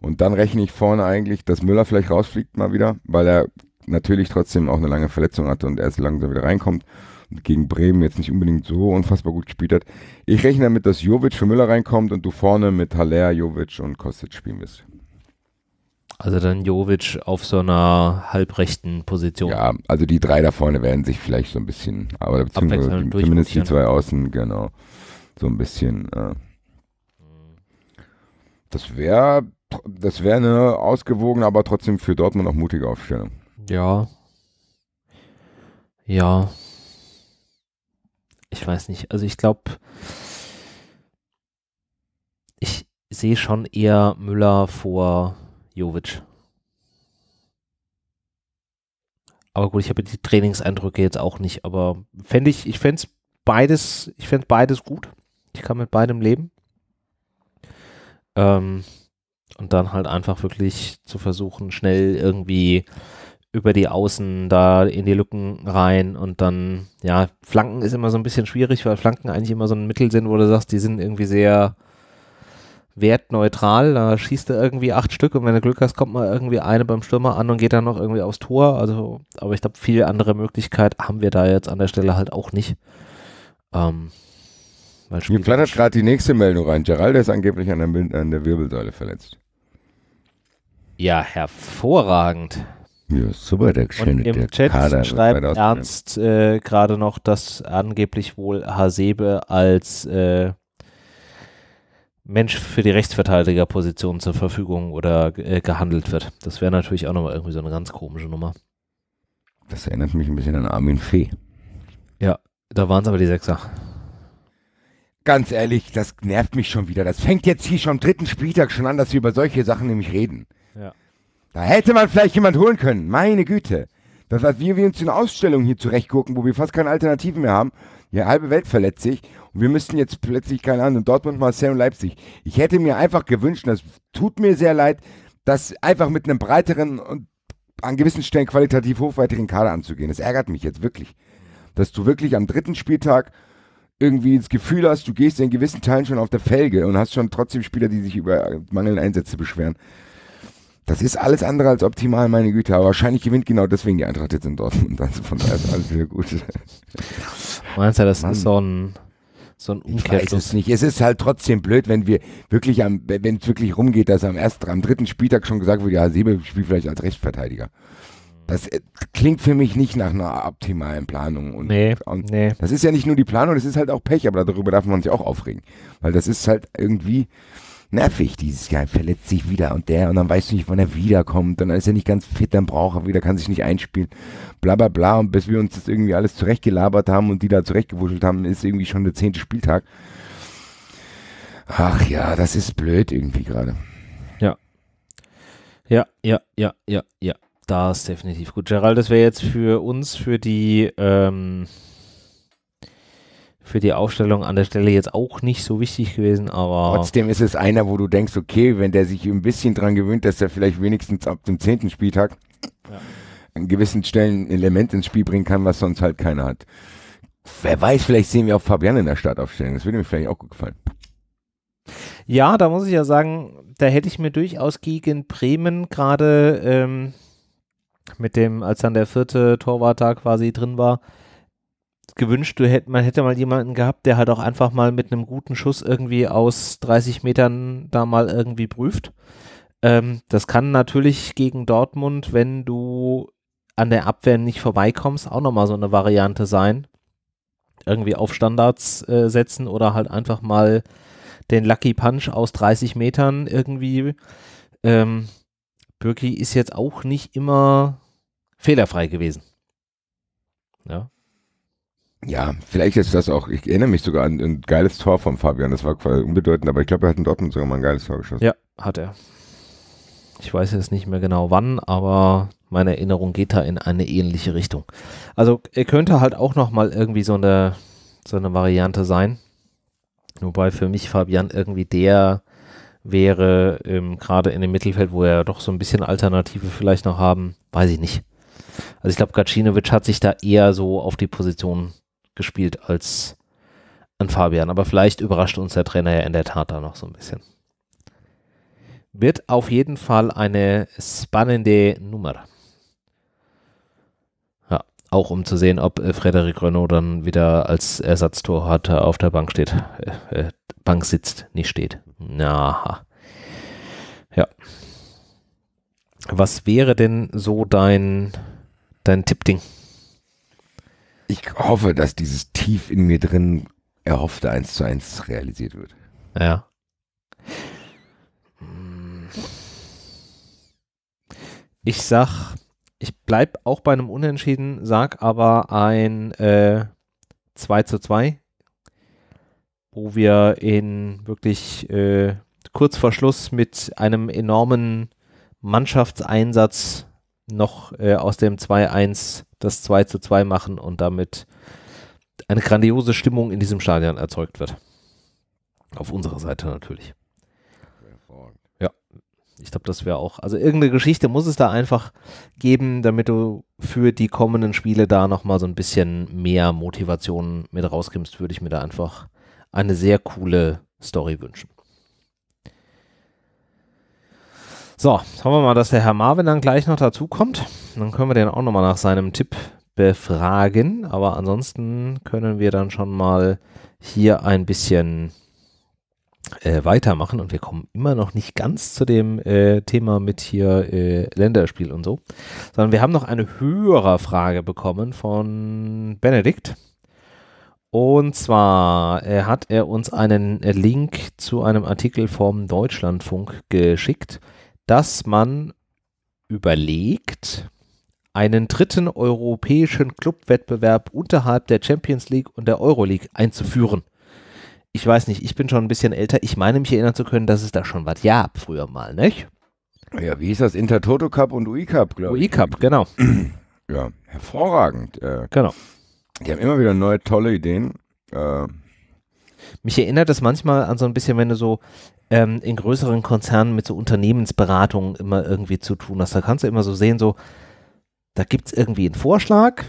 und dann rechne ich vorne eigentlich, dass Müller vielleicht rausfliegt mal wieder, weil er natürlich trotzdem auch eine lange Verletzung hatte und erst langsam wieder reinkommt und gegen Bremen jetzt nicht unbedingt so unfassbar gut gespielt hat. Ich rechne damit, dass Jovic für Müller reinkommt und du vorne mit Haller, Jovic und Kostic spielen wirst. Also dann Jovic auf so einer halbrechten Position. Ja, also die drei da vorne werden sich vielleicht so ein bisschen, aber beziehungsweise die, zumindest die ne? zwei Außen, genau. So ein bisschen. Äh, das wäre das wäre eine ausgewogene, aber trotzdem für Dortmund auch mutige Aufstellung. Ja. Ja. Ich weiß nicht. Also ich glaube, ich sehe schon eher Müller vor Jovic. Aber gut, ich habe die Trainingseindrücke jetzt auch nicht, aber fände ich, ich fände es beides, ich fände beides gut. Ich kann mit beidem leben. Ähm, und dann halt einfach wirklich zu versuchen, schnell irgendwie über die Außen da in die Lücken rein und dann, ja, Flanken ist immer so ein bisschen schwierig, weil Flanken eigentlich immer so ein Mittel sind, wo du sagst, die sind irgendwie sehr wertneutral, da schießt du irgendwie acht Stück und wenn du Glück hast, kommt mal irgendwie eine beim Stürmer an und geht dann noch irgendwie aufs Tor, also, aber ich glaube, viel andere Möglichkeit haben wir da jetzt an der Stelle halt auch nicht. Ähm, weil Mir flattert gerade die nächste Meldung rein. Geraldo ist angeblich an der, an der Wirbelsäule verletzt. Ja, hervorragend. Ja, super, der Und im der Chat Kader schreibt Ernst äh, gerade noch, dass angeblich wohl Hasebe als äh, Mensch für die Rechtsverteidigerposition zur Verfügung oder äh, gehandelt wird. Das wäre natürlich auch nochmal irgendwie so eine ganz komische Nummer. Das erinnert mich ein bisschen an Armin Fee. Ja, da waren es aber die Sechser. Ganz ehrlich, das nervt mich schon wieder. Das fängt jetzt hier schon am dritten Spieltag schon an, dass wir über solche Sachen nämlich reden. Ja. Da hätte man vielleicht jemand holen können. Meine Güte. Das heißt, wir, wir uns in Ausstellung hier zurechtgucken, wo wir fast keine Alternativen mehr haben. Die halbe Welt verletzt sich und wir müssten jetzt plötzlich, keine Ahnung, Dortmund, Marseille und Leipzig. Ich hätte mir einfach gewünscht, das tut mir sehr leid, das einfach mit einem breiteren und an gewissen Stellen qualitativ hochwertigen Kader anzugehen. Das ärgert mich jetzt wirklich. Dass du wirklich am dritten Spieltag irgendwie das Gefühl hast, du gehst in gewissen Teilen schon auf der Felge und hast schon trotzdem Spieler, die sich über mangelnde Einsätze beschweren. Das ist alles andere als optimal, meine Güte. Aber wahrscheinlich gewinnt genau deswegen die Eintracht jetzt in Dortmund. Also von daher ist alles wieder gut. Meinst du, das Mann. ist so ein, so ein Umkehrschluss? Ich weiß es nicht. Es ist halt trotzdem blöd, wenn wir wirklich am, wenn es wirklich rumgeht, dass am ersten, am dritten Spieltag schon gesagt wird, ja, Siebel spielt vielleicht als Rechtsverteidiger. Das äh, klingt für mich nicht nach einer optimalen Planung. Und, nee, und nee. Das ist ja nicht nur die Planung, das ist halt auch Pech, aber darüber darf man sich auch aufregen. Weil das ist halt irgendwie nervig dieses Jahr. Verletzt sich wieder und der und dann weißt du nicht, wann er wiederkommt. Dann ist er nicht ganz fit, dann braucht er wieder, kann sich nicht einspielen. Bla bla bla. Und bis wir uns das irgendwie alles zurechtgelabert haben und die da zurechtgewuschelt haben, ist irgendwie schon der zehnte Spieltag. Ach ja, das ist blöd irgendwie gerade. Ja. Ja, ja, ja, ja, ja. Das definitiv gut. Gerald, das wäre jetzt für uns, für die, ähm, für die Aufstellung an der Stelle jetzt auch nicht so wichtig gewesen, aber. Trotzdem ist es einer, wo du denkst, okay, wenn der sich ein bisschen dran gewöhnt, dass er vielleicht wenigstens ab dem zehnten Spieltag ja. an gewissen Stellen ein Element ins Spiel bringen kann, was sonst halt keiner hat. Wer weiß, vielleicht sehen wir auch Fabian in der Startaufstellung. Das würde mir vielleicht auch gut gefallen. Ja, da muss ich ja sagen, da hätte ich mir durchaus gegen Bremen gerade ähm, mit dem, als dann der vierte Torwart da quasi drin war, gewünscht, du hätt, man hätte mal jemanden gehabt, der halt auch einfach mal mit einem guten Schuss irgendwie aus 30 Metern da mal irgendwie prüft. Ähm, das kann natürlich gegen Dortmund, wenn du an der Abwehr nicht vorbeikommst, auch nochmal so eine Variante sein. Irgendwie auf Standards äh, setzen oder halt einfach mal den Lucky Punch aus 30 Metern irgendwie. Ähm, Birki ist jetzt auch nicht immer fehlerfrei gewesen. Ja. Ja, vielleicht ist das auch, ich erinnere mich sogar an ein geiles Tor von Fabian, das war quasi unbedeutend, aber ich glaube, er hat in Dortmund sogar mal ein geiles Tor geschossen. Ja, hat er. Ich weiß jetzt nicht mehr genau wann, aber meine Erinnerung geht da in eine ähnliche Richtung. Also er könnte halt auch nochmal irgendwie so eine, so eine Variante sein. Wobei für mich Fabian irgendwie der wäre, ähm, gerade in dem Mittelfeld, wo er ja doch so ein bisschen Alternative vielleicht noch haben, weiß ich nicht. Also ich glaube, Gacinovic hat sich da eher so auf die Position gespielt als an Fabian. Aber vielleicht überrascht uns der Trainer ja in der Tat da noch so ein bisschen. Wird auf jeden Fall eine spannende Nummer. Ja, auch um zu sehen, ob äh, Frederik Renault dann wieder als Ersatztorhater äh, auf der Bank steht. Äh, äh, Bank sitzt, nicht steht. Na. Ja. Was wäre denn so dein, dein Tippding? Ich hoffe, dass dieses tief in mir drin erhoffte 1 zu 1 realisiert wird. Ja. Ich sag, ich bleib auch bei einem Unentschieden, sag aber ein äh, 2 zu 2 wo wir in wirklich äh, kurz vor Schluss mit einem enormen Mannschaftseinsatz noch äh, aus dem 2-1 das 2 2 machen und damit eine grandiose Stimmung in diesem Stadion erzeugt wird. Auf unserer Seite natürlich. Ja, ich glaube, das wäre auch. Also irgendeine Geschichte muss es da einfach geben, damit du für die kommenden Spiele da nochmal so ein bisschen mehr Motivation mit rauskimmst, würde ich mir da einfach eine sehr coole Story wünschen. So, hoffen wir mal, dass der Herr Marvin dann gleich noch dazu kommt. Dann können wir den auch nochmal nach seinem Tipp befragen. Aber ansonsten können wir dann schon mal hier ein bisschen äh, weitermachen und wir kommen immer noch nicht ganz zu dem äh, Thema mit hier äh, Länderspiel und so, sondern wir haben noch eine Hörerfrage bekommen von Benedikt. Und zwar äh, hat er uns einen äh, Link zu einem Artikel vom Deutschlandfunk geschickt, dass man überlegt, einen dritten europäischen Clubwettbewerb unterhalb der Champions League und der Euroleague einzuführen. Ich weiß nicht, ich bin schon ein bisschen älter. Ich meine mich erinnern zu können, dass es da schon was gab früher mal, nicht? Ja, wie hieß das? Intertoto Cup und UI Cup, glaube ich. UI Cup, genau. Ja, hervorragend. Äh, genau. Die haben immer wieder neue tolle Ideen. Äh, mich erinnert das manchmal an so ein bisschen, wenn du so ähm, in größeren Konzernen mit so Unternehmensberatungen immer irgendwie zu tun hast. Da kannst du immer so sehen, so, da gibt es irgendwie einen Vorschlag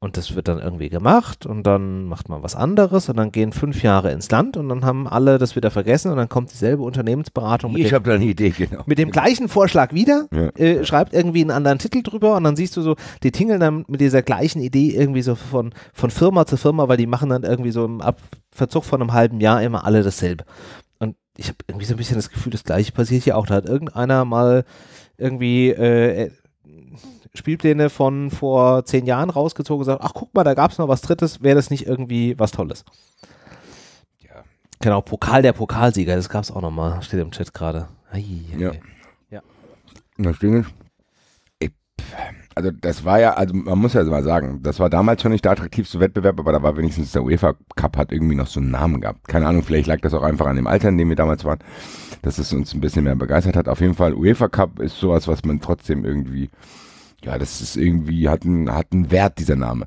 und das wird dann irgendwie gemacht und dann macht man was anderes und dann gehen fünf Jahre ins Land und dann haben alle das wieder vergessen und dann kommt dieselbe Unternehmensberatung mit, ich dem, eine Idee, genau. mit dem gleichen Vorschlag wieder, ja. äh, schreibt irgendwie einen anderen Titel drüber und dann siehst du so, die tingeln dann mit dieser gleichen Idee irgendwie so von, von Firma zu Firma, weil die machen dann irgendwie so im Verzug von einem halben Jahr immer alle dasselbe. Und ich habe irgendwie so ein bisschen das Gefühl, das gleiche passiert hier auch. Da hat irgendeiner mal irgendwie äh, Spielpläne von vor zehn Jahren rausgezogen und gesagt, ach guck mal, da gab es noch was Drittes, wäre das nicht irgendwie was Tolles. Ja. Genau, Pokal der Pokalsieger, das gab es auch nochmal, steht im Chat gerade. Ja. ja. Das Ding ist, also das war ja, also man muss ja mal sagen, das war damals schon nicht der attraktivste Wettbewerb, aber da war wenigstens der UEFA Cup hat irgendwie noch so einen Namen gehabt. Keine Ahnung, vielleicht lag das auch einfach an dem Alter, in dem wir damals waren, dass es uns ein bisschen mehr begeistert hat. Auf jeden Fall, UEFA Cup ist sowas, was man trotzdem irgendwie ja, das ist irgendwie, hat einen, hat einen Wert, dieser Name.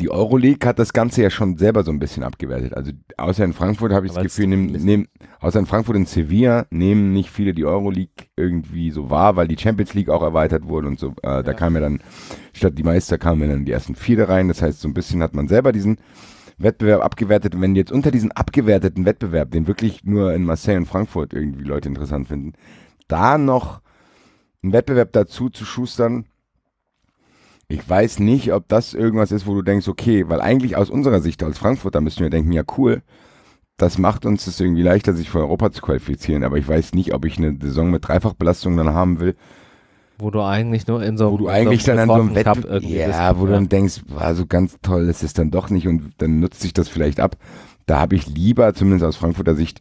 Die Euroleague hat das Ganze ja schon selber so ein bisschen abgewertet. Also außer in Frankfurt habe ich Aber das Gefühl, nehm, nehm, außer in Frankfurt und Sevilla nehmen nicht viele die Euroleague irgendwie so wahr, weil die Champions League auch erweitert wurde und so. Äh, ja. Da kamen ja dann, statt die Meister kamen ja dann die ersten vier rein. Das heißt, so ein bisschen hat man selber diesen Wettbewerb abgewertet. Und wenn jetzt unter diesen abgewerteten Wettbewerb, den wirklich nur in Marseille und Frankfurt irgendwie Leute interessant finden, da noch einen Wettbewerb dazu zu schustern, ich weiß nicht, ob das irgendwas ist, wo du denkst, okay, weil eigentlich aus unserer Sicht als Frankfurter müssen wir denken, ja cool, das macht uns das irgendwie leichter, sich für Europa zu qualifizieren. Aber ich weiß nicht, ob ich eine Saison mit Dreifachbelastung dann haben will. Wo du eigentlich nur in so einem, Wo du eigentlich dann an so einem Wettbewerb irgendwie Ja, bist, wo du dann denkst, war so ganz toll, das ist dann doch nicht und dann nutzt sich das vielleicht ab. Da habe ich lieber, zumindest aus Frankfurter Sicht,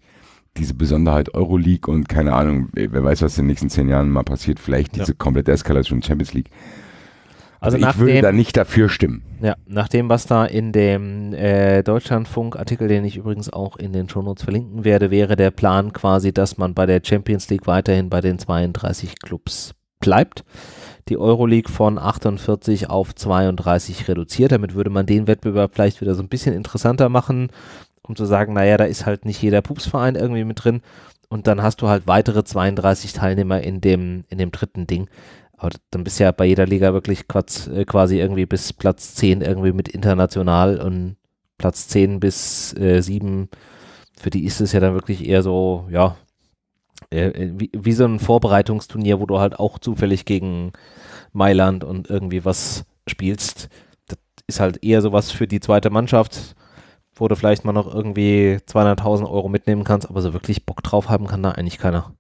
diese Besonderheit Euroleague und keine Ahnung, wer weiß, was in den nächsten zehn Jahren mal passiert, vielleicht diese ja. komplette Eskalation Champions League. Also, also ich würde dem, da nicht dafür stimmen. Ja, nach dem, was da in dem äh, Deutschlandfunk-Artikel, den ich übrigens auch in den Shownotes verlinken werde, wäre der Plan quasi, dass man bei der Champions League weiterhin bei den 32 Clubs bleibt. Die Euroleague von 48 auf 32 reduziert. Damit würde man den Wettbewerb vielleicht wieder so ein bisschen interessanter machen, um zu sagen, naja, da ist halt nicht jeder Pupsverein irgendwie mit drin. Und dann hast du halt weitere 32 Teilnehmer in dem, in dem dritten Ding. Aber dann bist du ja bei jeder Liga wirklich äh, quasi irgendwie bis Platz 10 irgendwie mit international und Platz 10 bis äh, 7. Für die ist es ja dann wirklich eher so, ja, äh, äh, wie, wie, so ein Vorbereitungsturnier, wo du halt auch zufällig gegen Mailand und irgendwie was spielst. Das ist halt eher sowas für die zweite Mannschaft, wo du vielleicht mal noch irgendwie 200.000 Euro mitnehmen kannst, aber so wirklich Bock drauf haben kann da eigentlich keiner.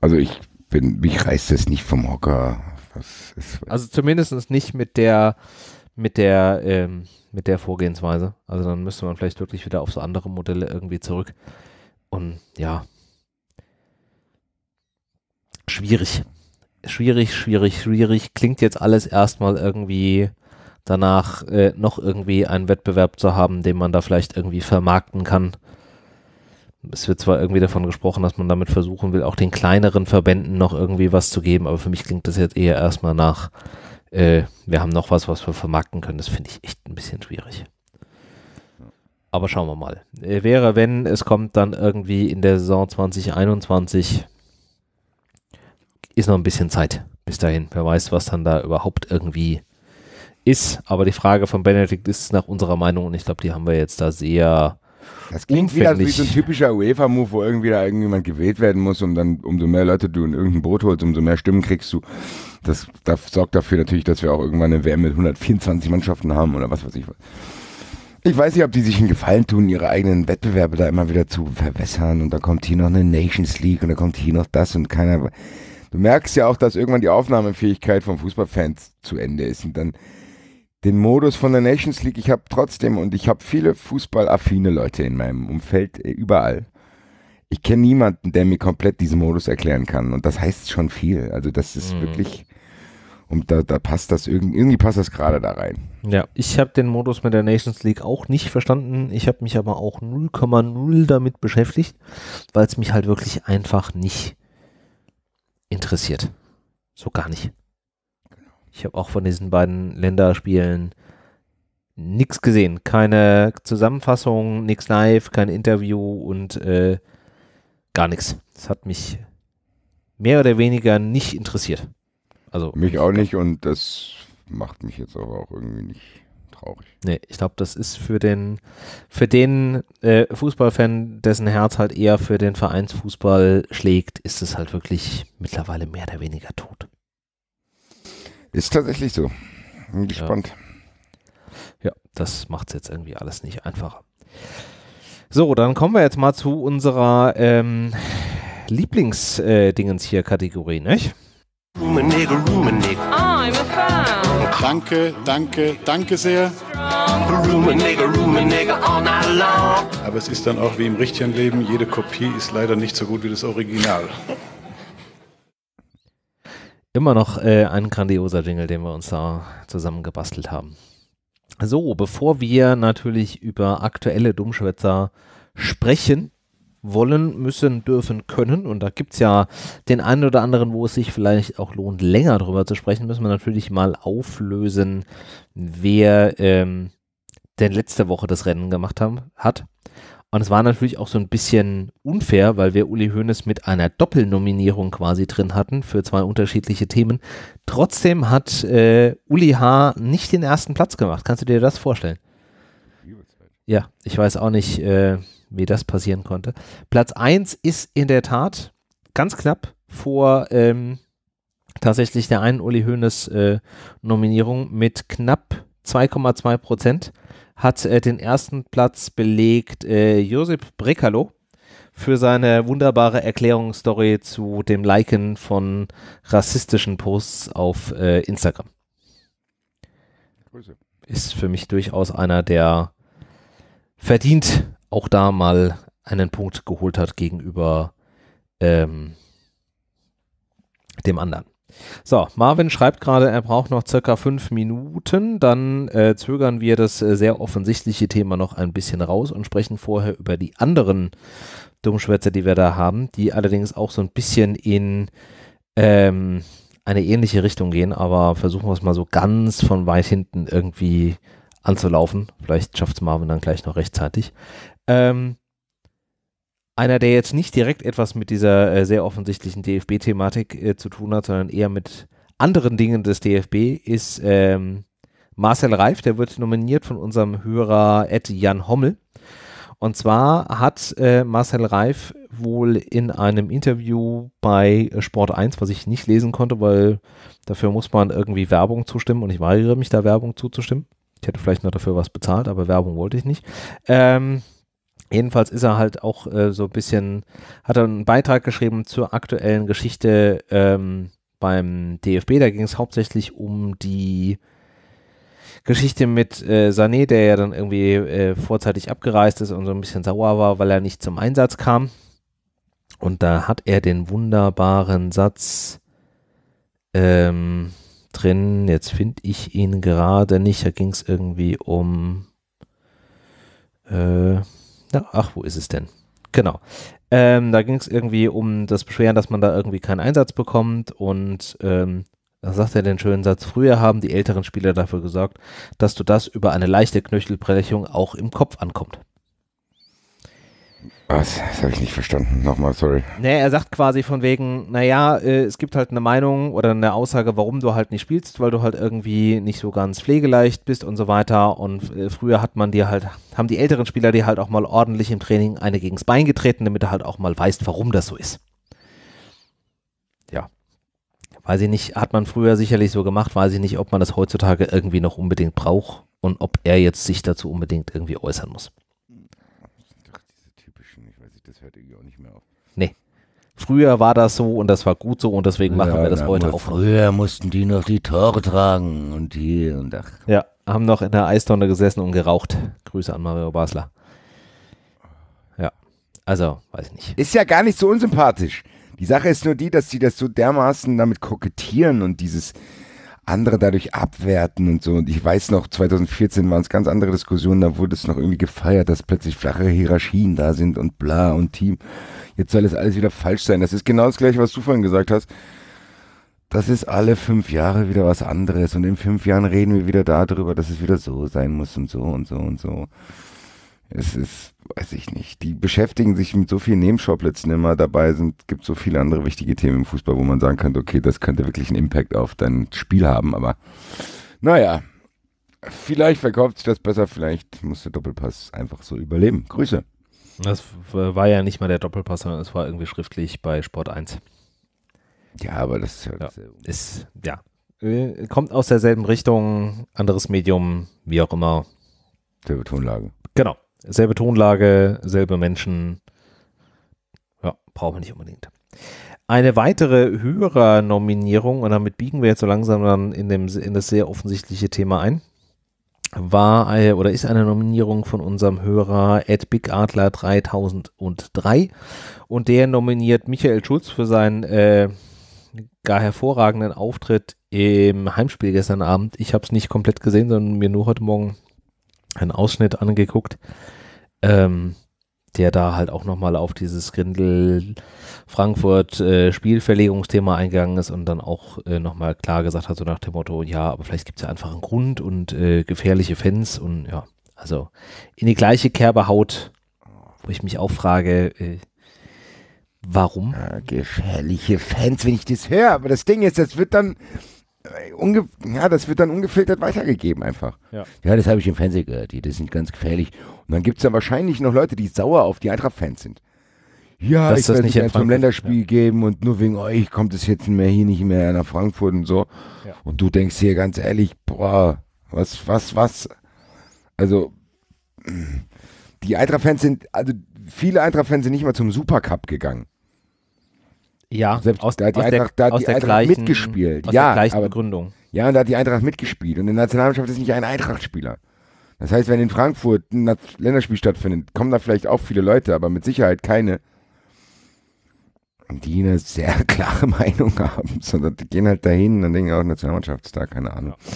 Also ich bin, mich reißt das nicht vom Hocker. Ist, also zumindest nicht mit der, mit der, ähm, mit der Vorgehensweise. Also dann müsste man vielleicht wirklich wieder auf so andere Modelle irgendwie zurück. Und ja. Schwierig. Schwierig, schwierig, schwierig. Klingt jetzt alles erstmal irgendwie danach, äh, noch irgendwie einen Wettbewerb zu haben, den man da vielleicht irgendwie vermarkten kann es wird zwar irgendwie davon gesprochen, dass man damit versuchen will, auch den kleineren Verbänden noch irgendwie was zu geben, aber für mich klingt das jetzt eher erstmal nach, äh, wir haben noch was, was wir vermarkten können. Das finde ich echt ein bisschen schwierig. Aber schauen wir mal. Äh, wäre, wenn es kommt, dann irgendwie in der Saison 2021 ist noch ein bisschen Zeit bis dahin. Wer weiß, was dann da überhaupt irgendwie ist. Aber die Frage von Benedikt ist nach unserer Meinung, und ich glaube, die haben wir jetzt da sehr das klingt wieder wie so ein typischer UEFA-Move, wo irgendwie da irgendjemand gewählt werden muss und dann umso mehr Leute du in irgendein Boot holst, umso mehr Stimmen kriegst du. Das, das sorgt dafür natürlich, dass wir auch irgendwann eine WM mit 124 Mannschaften haben oder was weiß ich was. Ich weiß nicht, ob die sich einen Gefallen tun, ihre eigenen Wettbewerbe da immer wieder zu verwässern und dann kommt hier noch eine Nations League und dann kommt hier noch das und keiner. Du merkst ja auch, dass irgendwann die Aufnahmefähigkeit von Fußballfans zu Ende ist und dann den Modus von der Nations League, ich habe trotzdem und ich habe viele fußballaffine Leute in meinem Umfeld, äh, überall. Ich kenne niemanden, der mir komplett diesen Modus erklären kann. Und das heißt schon viel. Also das ist mhm. wirklich, und da, da passt das irgendwie, irgendwie passt das gerade da rein. Ja, ich habe den Modus mit der Nations League auch nicht verstanden. Ich habe mich aber auch 0,0 damit beschäftigt, weil es mich halt wirklich einfach nicht interessiert. So gar nicht. Ich habe auch von diesen beiden Länderspielen nichts gesehen. Keine Zusammenfassung, nichts live, kein Interview und äh, gar nichts. Das hat mich mehr oder weniger nicht interessiert. Also, mich auch nicht und das macht mich jetzt aber auch irgendwie nicht traurig. Nee, ich glaube, das ist für den, für den äh, Fußballfan, dessen Herz halt eher für den Vereinsfußball schlägt, ist es halt wirklich mittlerweile mehr oder weniger tot. Ist tatsächlich so. Bin gespannt. Ja, ja das macht es jetzt irgendwie alles nicht einfacher. So, dann kommen wir jetzt mal zu unserer ähm, Lieblingsdingens äh, hier Kategorie, nicht? Ah, I'm a fan. Danke, danke, danke sehr. all night long. Aber es ist dann auch wie im richtigen Leben, jede Kopie ist leider nicht so gut wie das Original. Immer noch äh, ein grandioser Jingle, den wir uns da zusammengebastelt haben. So, bevor wir natürlich über aktuelle Dummschwätzer sprechen wollen, müssen, dürfen, können, und da gibt es ja den einen oder anderen, wo es sich vielleicht auch lohnt, länger drüber zu sprechen, müssen wir natürlich mal auflösen, wer ähm, denn letzte Woche das Rennen gemacht haben, hat. Und es war natürlich auch so ein bisschen unfair, weil wir Uli Hoeneß mit einer Doppelnominierung quasi drin hatten für zwei unterschiedliche Themen. Trotzdem hat äh, Uli H. nicht den ersten Platz gemacht. Kannst du dir das vorstellen? Ja, ich weiß auch nicht, äh, wie das passieren konnte. Platz 1 ist in der Tat ganz knapp vor ähm, tatsächlich der einen Uli Hoeneß äh, Nominierung mit knapp 2,2 Prozent hat äh, den ersten Platz belegt äh, Josip Brekalo für seine wunderbare Erklärungsstory zu dem Liken von rassistischen Posts auf äh, Instagram. Grüße. Ist für mich durchaus einer, der verdient auch da mal einen Punkt geholt hat gegenüber ähm, dem anderen. So, Marvin schreibt gerade, er braucht noch circa fünf Minuten. Dann äh, zögern wir das äh, sehr offensichtliche Thema noch ein bisschen raus und sprechen vorher über die anderen Dummschwätzer, die wir da haben, die allerdings auch so ein bisschen in ähm, eine ähnliche Richtung gehen, aber versuchen wir es mal so ganz von weit hinten irgendwie anzulaufen. Vielleicht schafft es Marvin dann gleich noch rechtzeitig. Ähm, einer, der jetzt nicht direkt etwas mit dieser äh, sehr offensichtlichen DFB-Thematik äh, zu tun hat, sondern eher mit anderen Dingen des DFB, ist ähm, Marcel Reif. Der wird nominiert von unserem Hörer Ed Jan Hommel. Und zwar hat äh, Marcel Reif wohl in einem Interview bei Sport 1, was ich nicht lesen konnte, weil dafür muss man irgendwie Werbung zustimmen und ich weigere mich da Werbung zuzustimmen. Ich hätte vielleicht noch dafür was bezahlt, aber Werbung wollte ich nicht. Ähm, Jedenfalls ist er halt auch äh, so ein bisschen, hat er einen Beitrag geschrieben zur aktuellen Geschichte ähm, beim DFB. Da ging es hauptsächlich um die Geschichte mit äh, Sané, der ja dann irgendwie äh, vorzeitig abgereist ist und so ein bisschen sauer war, weil er nicht zum Einsatz kam. Und da hat er den wunderbaren Satz ähm, drin. Jetzt finde ich ihn gerade nicht. Da ging es irgendwie um. Äh, na, ach, wo ist es denn? Genau. Ähm, da ging es irgendwie um das Beschweren, dass man da irgendwie keinen Einsatz bekommt und ähm, da sagt er den schönen Satz, früher haben die älteren Spieler dafür gesorgt, dass du das über eine leichte Knöchelbrechung auch im Kopf ankommt. Was? Das habe ich nicht verstanden. Nochmal, sorry. Nee, er sagt quasi von wegen, naja, äh, es gibt halt eine Meinung oder eine Aussage, warum du halt nicht spielst, weil du halt irgendwie nicht so ganz pflegeleicht bist und so weiter. Und äh, früher hat man dir halt, haben die älteren Spieler dir halt auch mal ordentlich im Training eine gegens Bein getreten, damit du halt auch mal weißt, warum das so ist. Ja. Weiß ich nicht, hat man früher sicherlich so gemacht, weiß ich nicht, ob man das heutzutage irgendwie noch unbedingt braucht und ob er jetzt sich dazu unbedingt irgendwie äußern muss. Früher war das so und das war gut so und deswegen machen ja, wir das heute auch. Früher mussten die noch die Tore tragen und die und ach. Ja, haben noch in der Eistonne gesessen und geraucht. Grüße an Mario Basler. Ja, also, weiß ich nicht. Ist ja gar nicht so unsympathisch. Die Sache ist nur die, dass sie das so dermaßen damit kokettieren und dieses, andere dadurch abwerten und so. Und ich weiß noch, 2014 waren es ganz andere Diskussionen, da wurde es noch irgendwie gefeiert, dass plötzlich flache Hierarchien da sind und bla und Team. Jetzt soll es alles wieder falsch sein. Das ist genau das gleiche, was du vorhin gesagt hast. Das ist alle fünf Jahre wieder was anderes. Und in fünf Jahren reden wir wieder darüber, dass es wieder so sein muss und so und so und so es ist, weiß ich nicht, die beschäftigen sich mit so vielen Nebenschauplätzen immer dabei sind, gibt so viele andere wichtige Themen im Fußball, wo man sagen könnte, okay, das könnte wirklich einen Impact auf dein Spiel haben, aber naja, vielleicht verkauft sich das besser, vielleicht muss der Doppelpass einfach so überleben. Grüße. Das war ja nicht mal der Doppelpass, sondern es war irgendwie schriftlich bei Sport 1. Ja, aber das halt ja, ist, ja. Äh, kommt aus derselben Richtung, anderes Medium, wie auch immer. Selbe Tonlage. Genau. Selbe Tonlage, selbe Menschen. Ja, brauchen wir nicht unbedingt. Eine weitere Hörernominierung, und damit biegen wir jetzt so langsam dann in, dem, in das sehr offensichtliche Thema ein, war eine, äh, oder ist eine Nominierung von unserem Hörer Ed Bigadler 3003 und der nominiert Michael Schulz für seinen äh, gar hervorragenden Auftritt im Heimspiel gestern Abend. Ich habe es nicht komplett gesehen, sondern mir nur heute Morgen einen Ausschnitt angeguckt, ähm, der da halt auch nochmal auf dieses Grindel Frankfurt äh, Spielverlegungsthema eingegangen ist und dann auch äh, nochmal klar gesagt hat, so nach dem Motto, ja, aber vielleicht gibt es ja einfach einen Grund und äh, gefährliche Fans und ja, also in die gleiche Kerbe haut, wo ich mich auch frage, äh, warum? Ja, gefährliche Fans, wenn ich das höre, aber das Ding ist, das wird dann äh, ja, das wird dann ungefiltert weitergegeben einfach. Ja, ja das habe ich im Fernsehen gehört. Die, das sind ganz gefährlich. Und dann gibt es dann wahrscheinlich noch Leute, die sauer auf die Eintracht-Fans sind. Ja, Dass ich das nicht mehr zum Länderspiel ja. geben und nur wegen euch kommt es jetzt mehr hier nicht mehr nach Frankfurt und so. Ja. Und du denkst hier ganz ehrlich, boah, was, was, was? Also, die Eintracht-Fans sind, also viele Eintracht-Fans sind nicht mal zum Supercup gegangen. Ja, Selbst, aus, da hat die Eintracht, der, da hat die Eintracht gleichen, mitgespielt. Aus ja, der gleichen aber, Begründung. Ja, und da hat die Eintracht mitgespielt. Und in der Nationalmannschaft ist nicht ein Eintracht-Spieler. Das heißt, wenn in Frankfurt ein Länderspiel stattfindet, kommen da vielleicht auch viele Leute, aber mit Sicherheit keine, die eine sehr klare Meinung haben, sondern die gehen halt dahin und denken auch da, keine Ahnung. Ja.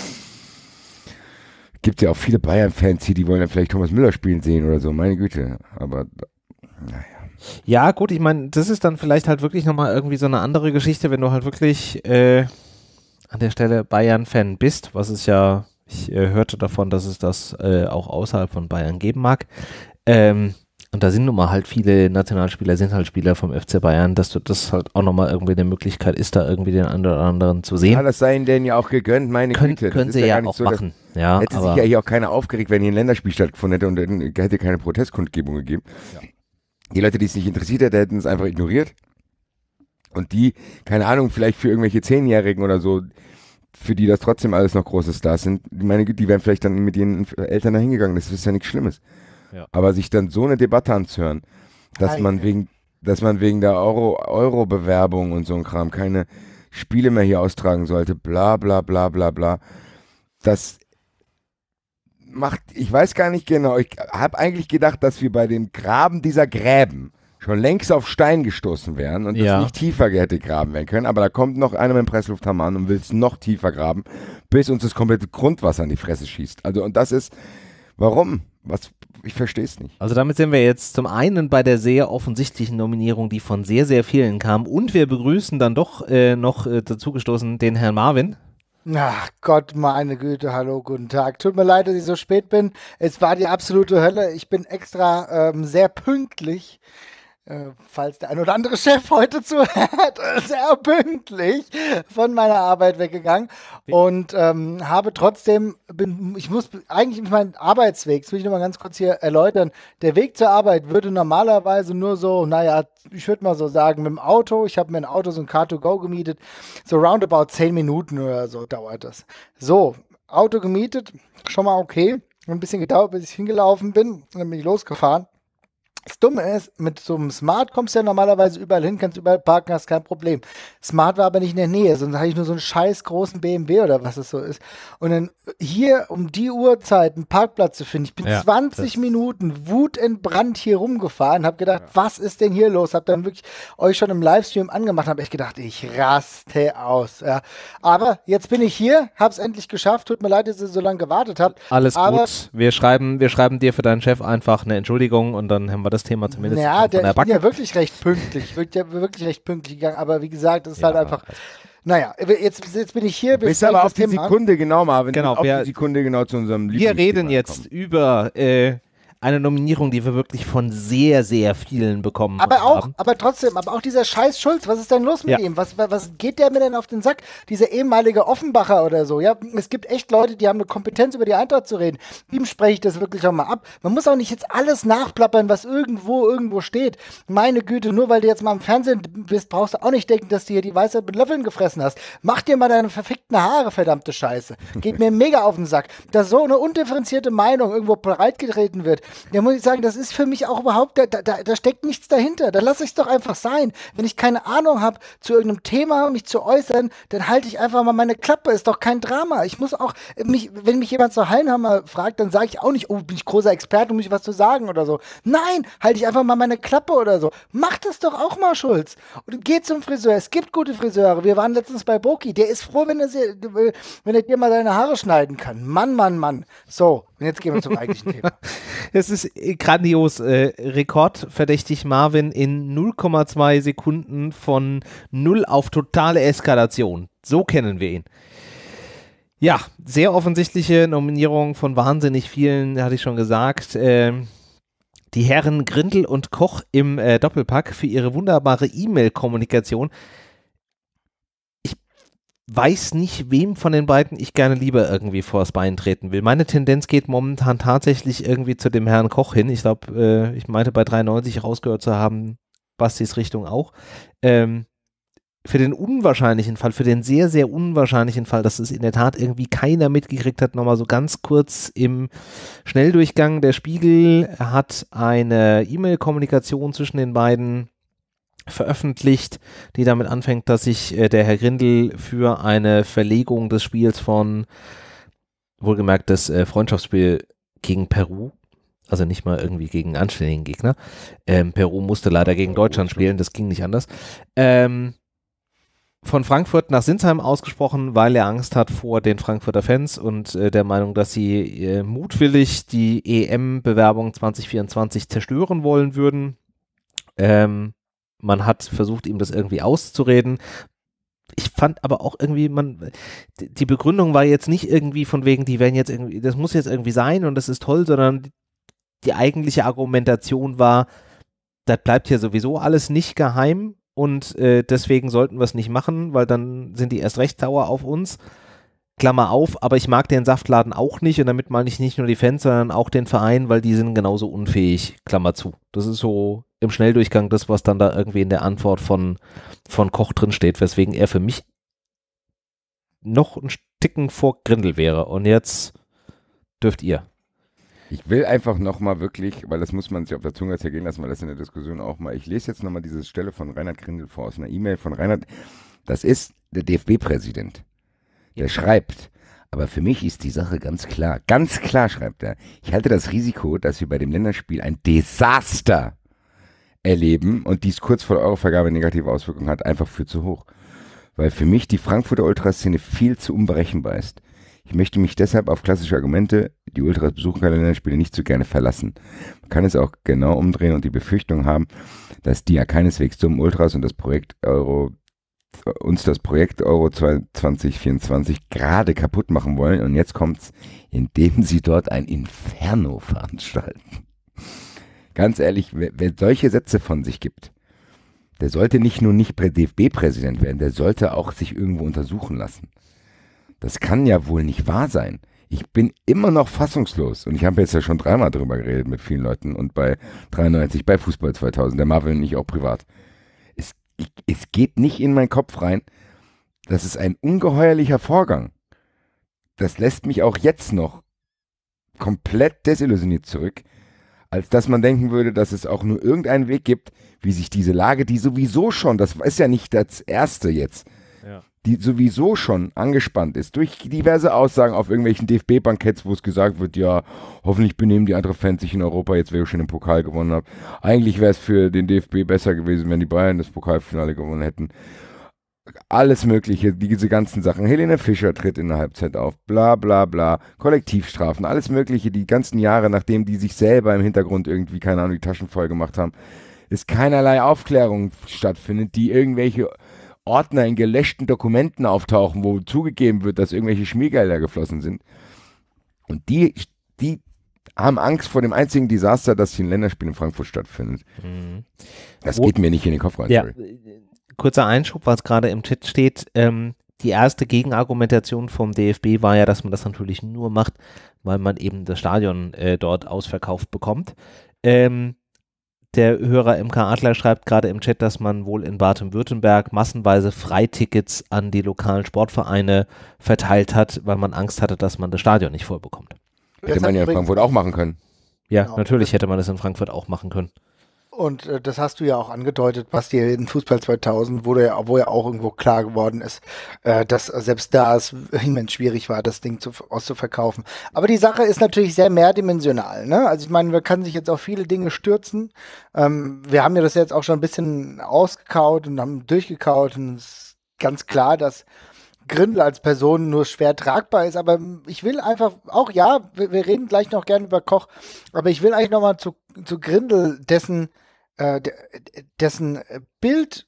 Gibt ja auch viele Bayern-Fans hier, die wollen dann vielleicht Thomas Müller spielen sehen oder so, meine Güte. Aber naja. Ja, gut, ich meine, das ist dann vielleicht halt wirklich nochmal irgendwie so eine andere Geschichte, wenn du halt wirklich äh, an der Stelle Bayern-Fan bist, was es ja, ich äh, hörte davon, dass es das äh, auch außerhalb von Bayern geben mag. Ähm, und da sind nun mal halt viele Nationalspieler, sind halt Spieler vom FC Bayern, dass du das halt auch nochmal irgendwie eine Möglichkeit ist, da irgendwie den einen oder anderen zu sehen. Ja, das seien denen ja auch gegönnt, meine Kön Güte. Können sie ja, ja auch so, machen. Ja, hätte sich ja hier auch keiner aufgeregt, wenn hier ein Länderspiel stattgefunden hätte und dann hätte keine Protestkundgebung gegeben. Ja. Die Leute, die es nicht interessiert hätten, hätten es einfach ignoriert. Und die, keine Ahnung, vielleicht für irgendwelche Zehnjährigen oder so, für die das trotzdem alles noch große Stars sind, meine Güte, die wären vielleicht dann mit ihren Eltern da hingegangen. Das ist ja nichts Schlimmes. Ja. Aber sich dann so eine Debatte anzuhören, dass Alter. man wegen, dass man wegen der Euro-Bewerbung Euro und so ein Kram keine Spiele mehr hier austragen sollte, bla bla bla bla bla. Das macht, ich weiß gar nicht genau, ich habe eigentlich gedacht, dass wir bei dem Graben dieser Gräben schon längst auf Stein gestoßen wären und ja. das nicht tiefer hätte graben werden können. Aber da kommt noch einer mit dem Presslufthammer an und will es noch tiefer graben, bis uns das komplette Grundwasser in die Fresse schießt. Also, und das ist, warum? Was, ich verstehe es nicht. Also damit sind wir jetzt zum einen bei der sehr offensichtlichen Nominierung, die von sehr, sehr vielen kam. Und wir begrüßen dann doch äh, noch äh, dazugestoßen den Herrn Marvin. Ach Gott, meine Güte, hallo, guten Tag. Tut mir leid, dass ich so spät bin. Es war die absolute Hölle. Ich bin extra ähm, sehr pünktlich äh, falls der ein oder andere Chef heute zuhört, sehr pünktlich von meiner Arbeit weggegangen und ähm, habe trotzdem, bin, ich muss eigentlich meinen Arbeitsweg, das will ich nochmal ganz kurz hier erläutern, der Weg zur Arbeit würde normalerweise nur so, naja, ich würde mal so sagen, mit dem Auto, ich habe mir ein Auto, so ein Car2Go gemietet, so roundabout 10 Minuten oder so dauert das. So, Auto gemietet, schon mal okay. Ein bisschen gedauert, bis ich hingelaufen bin dann bin ich losgefahren. Das Dumme ist, mit so einem Smart kommst du ja normalerweise überall hin, kannst überall parken, hast kein Problem. Smart war aber nicht in der Nähe, sonst hatte ich nur so einen scheiß großen BMW oder was es so ist. Und dann hier um die Uhrzeit einen Parkplatz zu finden, ich bin ja, 20 Minuten wutentbrannt hier rumgefahren, hab gedacht, ja. was ist denn hier los? Hab dann wirklich euch schon im Livestream angemacht, hab echt gedacht, ich raste aus. Ja. Aber jetzt bin ich hier, hab's endlich geschafft, tut mir leid, dass ihr so lange gewartet habt. Alles aber gut, wir schreiben, wir schreiben dir für deinen Chef einfach eine Entschuldigung und dann haben wir das Thema zumindest. Ja, der, der ich ja wirklich recht pünktlich. Ich ja wirklich recht pünktlich gegangen. Aber wie gesagt, das ist ja, halt einfach. Also naja, jetzt, jetzt bin ich hier. Du bist aber auf die Thema Sekunde an. genau, Marvin. Genau, auf wir, die Sekunde genau zu unserem Lieblings Wir reden jetzt kommen. über äh, eine Nominierung, die wir wirklich von sehr, sehr vielen bekommen aber auch, haben. Aber trotzdem, aber auch dieser scheiß Schulz, was ist denn los mit ja. ihm? Was, was geht der mir denn auf den Sack? Dieser ehemalige Offenbacher oder so, ja? Es gibt echt Leute, die haben eine Kompetenz, über die Eintracht zu reden. Ihm spreche ich das wirklich auch mal ab. Man muss auch nicht jetzt alles nachplappern, was irgendwo, irgendwo steht. Meine Güte, nur weil du jetzt mal im Fernsehen bist, brauchst du auch nicht denken, dass du hier die Weiße mit Löffeln gefressen hast. Mach dir mal deine verfickten Haare, verdammte Scheiße. Geht mir mega auf den Sack. Dass so eine undifferenzierte Meinung irgendwo breitgetreten wird, da muss ich sagen, das ist für mich auch überhaupt, da, da, da steckt nichts dahinter. Da lasse ich es doch einfach sein. Wenn ich keine Ahnung habe zu irgendeinem Thema, mich zu äußern, dann halte ich einfach mal meine Klappe. Ist doch kein Drama. Ich muss auch, mich, wenn mich jemand zur Hallenhammer fragt, dann sage ich auch nicht, oh, bin ich großer Experte, muss ich was zu sagen oder so. Nein, halte ich einfach mal meine Klappe oder so. Mach das doch auch mal, Schulz. Und geh zum Friseur. Es gibt gute Friseure. Wir waren letztens bei Boki. Der ist froh, wenn er, wenn er dir mal deine Haare schneiden kann. Mann, Mann, Mann. So, und jetzt gehen wir zum eigentlichen Thema. es ist äh, grandios. Äh, rekordverdächtig Marvin in 0,2 Sekunden von 0 auf totale Eskalation. So kennen wir ihn. Ja, sehr offensichtliche Nominierung von wahnsinnig vielen, hatte ich schon gesagt. Ähm, die Herren Grindel und Koch im äh, Doppelpack für ihre wunderbare E-Mail-Kommunikation weiß nicht, wem von den beiden ich gerne lieber irgendwie vors Bein treten will. Meine Tendenz geht momentan tatsächlich irgendwie zu dem Herrn Koch hin. Ich glaube, äh, ich meinte bei 93 rausgehört zu haben, Bastis Richtung auch. Ähm, für den unwahrscheinlichen Fall, für den sehr, sehr unwahrscheinlichen Fall, dass es in der Tat irgendwie keiner mitgekriegt hat, nochmal so ganz kurz im Schnelldurchgang. Der Spiegel hat eine E-Mail-Kommunikation zwischen den beiden veröffentlicht, die damit anfängt, dass sich äh, der Herr Grindel für eine Verlegung des Spiels von, wohlgemerkt, das äh, Freundschaftsspiel gegen Peru, also nicht mal irgendwie gegen anständigen Gegner. Ähm, Peru musste leider gegen Deutschland spielen, das ging nicht anders. Ähm, von Frankfurt nach Sinsheim ausgesprochen, weil er Angst hat vor den Frankfurter Fans und äh, der Meinung, dass sie äh, mutwillig die EM-Bewerbung 2024 zerstören wollen würden. Ähm, man hat versucht, ihm das irgendwie auszureden. Ich fand aber auch irgendwie, man, die Begründung war jetzt nicht irgendwie von wegen, die werden jetzt irgendwie, das muss jetzt irgendwie sein und das ist toll, sondern die eigentliche Argumentation war, das bleibt ja sowieso alles nicht geheim und äh, deswegen sollten wir es nicht machen, weil dann sind die erst recht sauer auf uns. Klammer auf, aber ich mag den Saftladen auch nicht und damit meine ich nicht nur die Fans, sondern auch den Verein, weil die sind genauso unfähig, Klammer zu. Das ist so im Schnelldurchgang das, was dann da irgendwie in der Antwort von, von Koch drin steht, weswegen er für mich noch ein Ticken vor Grindel wäre. Und jetzt dürft ihr. Ich will einfach nochmal wirklich, weil das muss man sich auf der Zunge zergehen lassen, weil das in der Diskussion auch mal. Ich lese jetzt nochmal diese Stelle von Reinhard Grindel vor, aus einer E-Mail von Reinhard. Das ist der DFB-Präsident der schreibt. Aber für mich ist die Sache ganz klar. Ganz klar schreibt er. Ich halte das Risiko, dass wir bei dem Länderspiel ein Desaster erleben und dies kurz vor der Vergabe negative Auswirkungen hat, einfach für zu hoch. Weil für mich die Frankfurter Ultraszene viel zu unberechenbar ist. Ich möchte mich deshalb auf klassische Argumente, die Ultras besuchen keine Länderspiele, nicht so gerne verlassen. Man kann es auch genau umdrehen und die Befürchtung haben, dass die ja keineswegs zum Ultras und das Projekt Euro uns das Projekt Euro 2024 gerade kaputt machen wollen. Und jetzt kommt's, indem sie dort ein Inferno veranstalten. Ganz ehrlich, wer, wer solche Sätze von sich gibt, der sollte nicht nur nicht DFB-Präsident werden, der sollte auch sich irgendwo untersuchen lassen. Das kann ja wohl nicht wahr sein. Ich bin immer noch fassungslos und ich habe jetzt ja schon dreimal drüber geredet mit vielen Leuten und bei 93 bei Fußball 2000, der Marvel und ich auch privat ich, es geht nicht in meinen Kopf rein. Das ist ein ungeheuerlicher Vorgang. Das lässt mich auch jetzt noch komplett desillusioniert zurück, als dass man denken würde, dass es auch nur irgendeinen Weg gibt, wie sich diese Lage, die sowieso schon, das ist ja nicht das Erste jetzt, die sowieso schon angespannt ist durch diverse Aussagen auf irgendwelchen DFB-Banketts, wo es gesagt wird, ja, hoffentlich benehmen die anderen Fans sich in Europa jetzt, wer schon den Pokal gewonnen hat. Eigentlich wäre es für den DFB besser gewesen, wenn die Bayern das Pokalfinale gewonnen hätten. Alles Mögliche, diese ganzen Sachen. Helene Fischer tritt in der Halbzeit auf, bla bla bla, Kollektivstrafen, alles Mögliche, die ganzen Jahre, nachdem die sich selber im Hintergrund irgendwie, keine Ahnung, die Taschen voll gemacht haben, ist keinerlei Aufklärung stattfindet, die irgendwelche Ordner in gelöschten Dokumenten auftauchen, wo zugegeben wird, dass irgendwelche Schmiergelder geflossen sind. Und die, die haben Angst vor dem einzigen Desaster, dass hier ein Länderspiel in Frankfurt stattfindet. Mhm. Das Wo, geht mir nicht in den Kopf rein. Ja, äh, kurzer Einschub, was gerade im Chat steht. Ähm, die erste Gegenargumentation vom DFB war ja, dass man das natürlich nur macht, weil man eben das Stadion äh, dort ausverkauft bekommt. Ähm, der Hörer MK Adler schreibt gerade im Chat, dass man wohl in Baden-Württemberg massenweise Freitickets an die lokalen Sportvereine verteilt hat, weil man Angst hatte, dass man das Stadion nicht vollbekommt. Hätte man ja in Frankfurt auch machen können. Ja, genau. natürlich hätte man das in Frankfurt auch machen können. Und äh, das hast du ja auch angedeutet, was dir in Fußball 2000 wurde ja, wo ja auch irgendwo klar geworden ist, äh, dass selbst da es immens schwierig war, das Ding zu, auszuverkaufen. Aber die Sache ist natürlich sehr mehrdimensional. Ne? Also ich meine, man kann sich jetzt auf viele Dinge stürzen. Ähm, wir haben ja das jetzt auch schon ein bisschen ausgekaut und haben durchgekaut und es ist ganz klar, dass Grindel als Person nur schwer tragbar ist, aber ich will einfach, auch ja, wir, wir reden gleich noch gerne über Koch, aber ich will eigentlich nochmal zu, zu Grindel, dessen äh, dessen Bild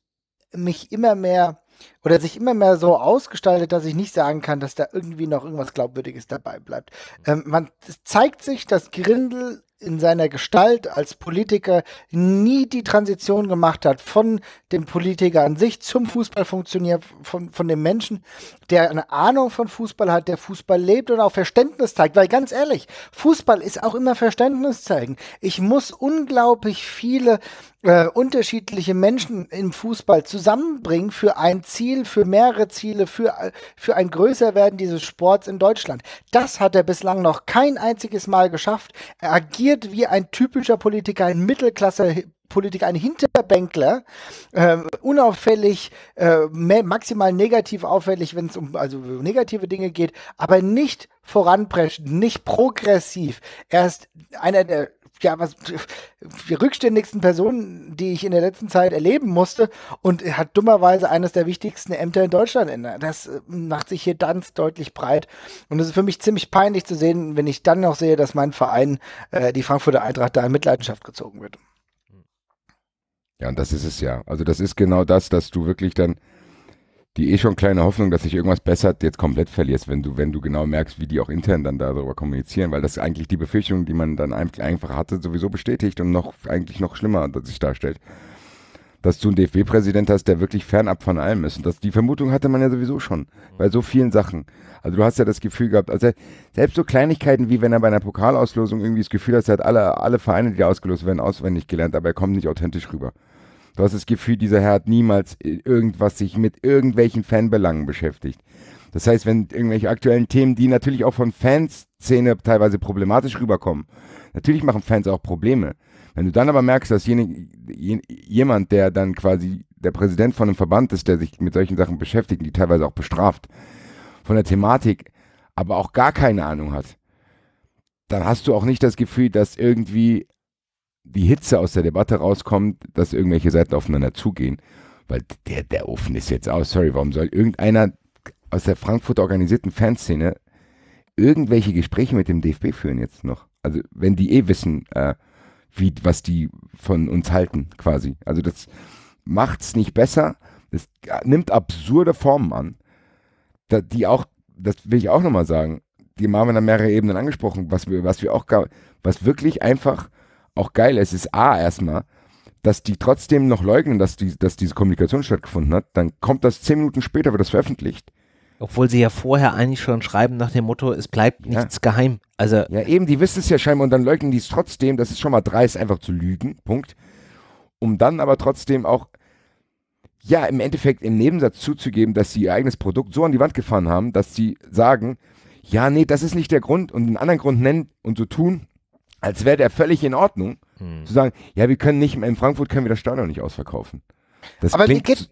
mich immer mehr oder sich immer mehr so ausgestaltet, dass ich nicht sagen kann, dass da irgendwie noch irgendwas Glaubwürdiges dabei bleibt. Mhm. Ähm, man zeigt sich, dass Grindel in seiner Gestalt als Politiker nie die Transition gemacht hat von dem Politiker an sich zum Fußball von, von dem Menschen, der eine Ahnung von Fußball hat, der Fußball lebt und auch Verständnis zeigt. Weil ganz ehrlich, Fußball ist auch immer Verständnis zeigen. Ich muss unglaublich viele äh, unterschiedliche Menschen im Fußball zusammenbringen für ein Ziel, für mehrere Ziele, für, für ein Größerwerden dieses Sports in Deutschland. Das hat er bislang noch kein einziges Mal geschafft. Er agiert agiert wie ein typischer Politiker, ein Mittelklasse Politiker, ein Hinterbänkler, äh, unauffällig, äh, maximal negativ auffällig, wenn es um also negative Dinge geht, aber nicht voranpreschen, nicht progressiv. Er ist einer der ja, was, die rückständigsten Personen, die ich in der letzten Zeit erleben musste und hat dummerweise eines der wichtigsten Ämter in Deutschland inne. Das äh, macht sich hier ganz deutlich breit und es ist für mich ziemlich peinlich zu sehen, wenn ich dann noch sehe, dass mein Verein, äh, die Frankfurter Eintracht, da in Mitleidenschaft gezogen wird. Ja, und das ist es ja. Also das ist genau das, dass du wirklich dann die eh schon kleine Hoffnung, dass sich irgendwas bessert, jetzt komplett verlierst, wenn du, wenn du genau merkst, wie die auch intern dann darüber kommunizieren, weil das eigentlich die Befürchtung, die man dann einfach hatte, sowieso bestätigt und noch eigentlich noch schlimmer sich darstellt. Dass du einen DFB-Präsident hast, der wirklich fernab von allem ist. Und das, die Vermutung hatte man ja sowieso schon bei so vielen Sachen. Also du hast ja das Gefühl gehabt, also selbst so Kleinigkeiten wie wenn er bei einer Pokalauslosung irgendwie das Gefühl hat, er hat alle, alle Vereine, die ausgelost werden, auswendig gelernt, aber er kommt nicht authentisch rüber. Du hast das Gefühl, dieser Herr hat niemals irgendwas sich mit irgendwelchen Fanbelangen beschäftigt. Das heißt, wenn irgendwelche aktuellen Themen, die natürlich auch von Fanszene teilweise problematisch rüberkommen, natürlich machen Fans auch Probleme. Wenn du dann aber merkst, dass jene, jemand, der dann quasi der Präsident von einem Verband ist, der sich mit solchen Sachen beschäftigt, die teilweise auch bestraft, von der Thematik, aber auch gar keine Ahnung hat, dann hast du auch nicht das Gefühl, dass irgendwie die Hitze aus der Debatte rauskommt, dass irgendwelche Seiten aufeinander zugehen. Weil der, der Ofen ist jetzt aus. Sorry, warum soll irgendeiner aus der Frankfurt organisierten Fanszene irgendwelche Gespräche mit dem DFB führen jetzt noch? Also, wenn die eh wissen, äh, wie, was die von uns halten, quasi. Also, das macht's nicht besser. Das nimmt absurde Formen an. Da, die auch, das will ich auch nochmal sagen, die haben wir an mehrere Ebenen angesprochen, was wir, was wir auch, was wirklich einfach auch geil, es ist A erstmal, dass die trotzdem noch leugnen, dass, die, dass diese Kommunikation stattgefunden hat, dann kommt das zehn Minuten später, wird das veröffentlicht. Obwohl sie ja vorher eigentlich schon schreiben nach dem Motto, es bleibt ja. nichts geheim. Also ja, eben, die wissen es ja scheinbar und dann leugnen die es trotzdem. Das ist schon mal dreist, einfach zu lügen. Punkt. Um dann aber trotzdem auch, ja, im Endeffekt im Nebensatz zuzugeben, dass sie ihr eigenes Produkt so an die Wand gefahren haben, dass sie sagen, ja, nee, das ist nicht der Grund und einen anderen Grund nennen und so tun, als wäre der völlig in Ordnung, hm. zu sagen, ja, wir können nicht, in Frankfurt können wir das Stadion nicht ausverkaufen. Das aber klingt,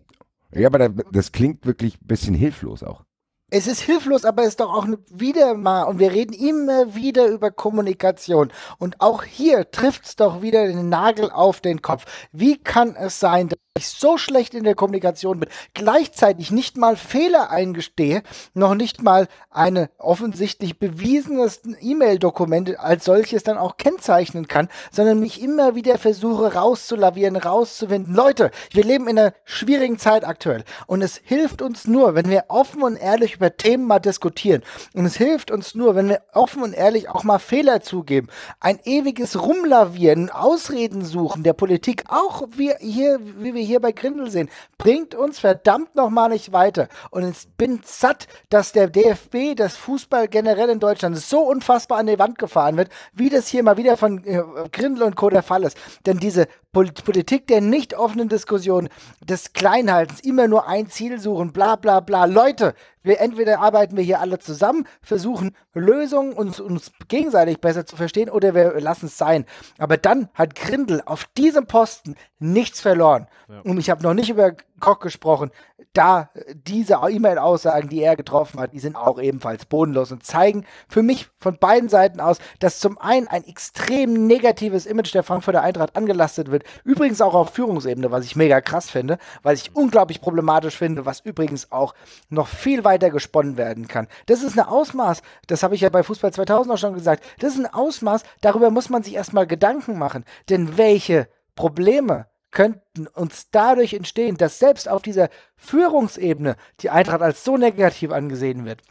ja, aber das klingt wirklich ein bisschen hilflos auch. Es ist hilflos, aber es ist doch auch wieder mal, und wir reden immer wieder über Kommunikation. Und auch hier trifft es doch wieder den Nagel auf den Kopf. Wie kann es sein, dass ich so schlecht in der Kommunikation bin, gleichzeitig nicht mal Fehler eingestehe, noch nicht mal eine offensichtlich bewiesenes E-Mail-Dokument als solches dann auch kennzeichnen kann, sondern mich immer wieder versuche rauszulavieren, rauszuwenden. Leute, wir leben in einer schwierigen Zeit aktuell und es hilft uns nur, wenn wir offen und ehrlich über Themen mal diskutieren und es hilft uns nur, wenn wir offen und ehrlich auch mal Fehler zugeben. Ein ewiges Rumlavieren, Ausreden suchen der Politik, auch wir hier, wie wir wir hier bei Grindel sehen, bringt uns verdammt nochmal nicht weiter. Und ich bin satt, dass der DFB, das Fußball generell in Deutschland so unfassbar an die Wand gefahren wird, wie das hier mal wieder von äh, Grindel und Co. der Fall ist. Denn diese Politik der nicht offenen Diskussion, des Kleinhaltens, immer nur ein Ziel suchen, bla bla bla. Leute, wir entweder arbeiten wir hier alle zusammen, versuchen Lösungen uns, uns gegenseitig besser zu verstehen oder wir lassen es sein. Aber dann hat Grindel auf diesem Posten nichts verloren. Ja. Und ich habe noch nicht über Koch gesprochen. Da diese E-Mail-Aussagen, die er getroffen hat, die sind auch ebenfalls bodenlos und zeigen für mich von beiden Seiten aus, dass zum einen ein extrem negatives Image der Frankfurter Eintracht angelastet wird. Übrigens auch auf Führungsebene, was ich mega krass finde, was ich unglaublich problematisch finde, was übrigens auch noch viel weiter gesponnen werden kann. Das ist ein Ausmaß, das habe ich ja bei Fußball 2000 auch schon gesagt, das ist ein Ausmaß, darüber muss man sich erstmal Gedanken machen. Denn welche Probleme könnten uns dadurch entstehen, dass selbst auf dieser Führungsebene die Eintracht als so negativ angesehen wird.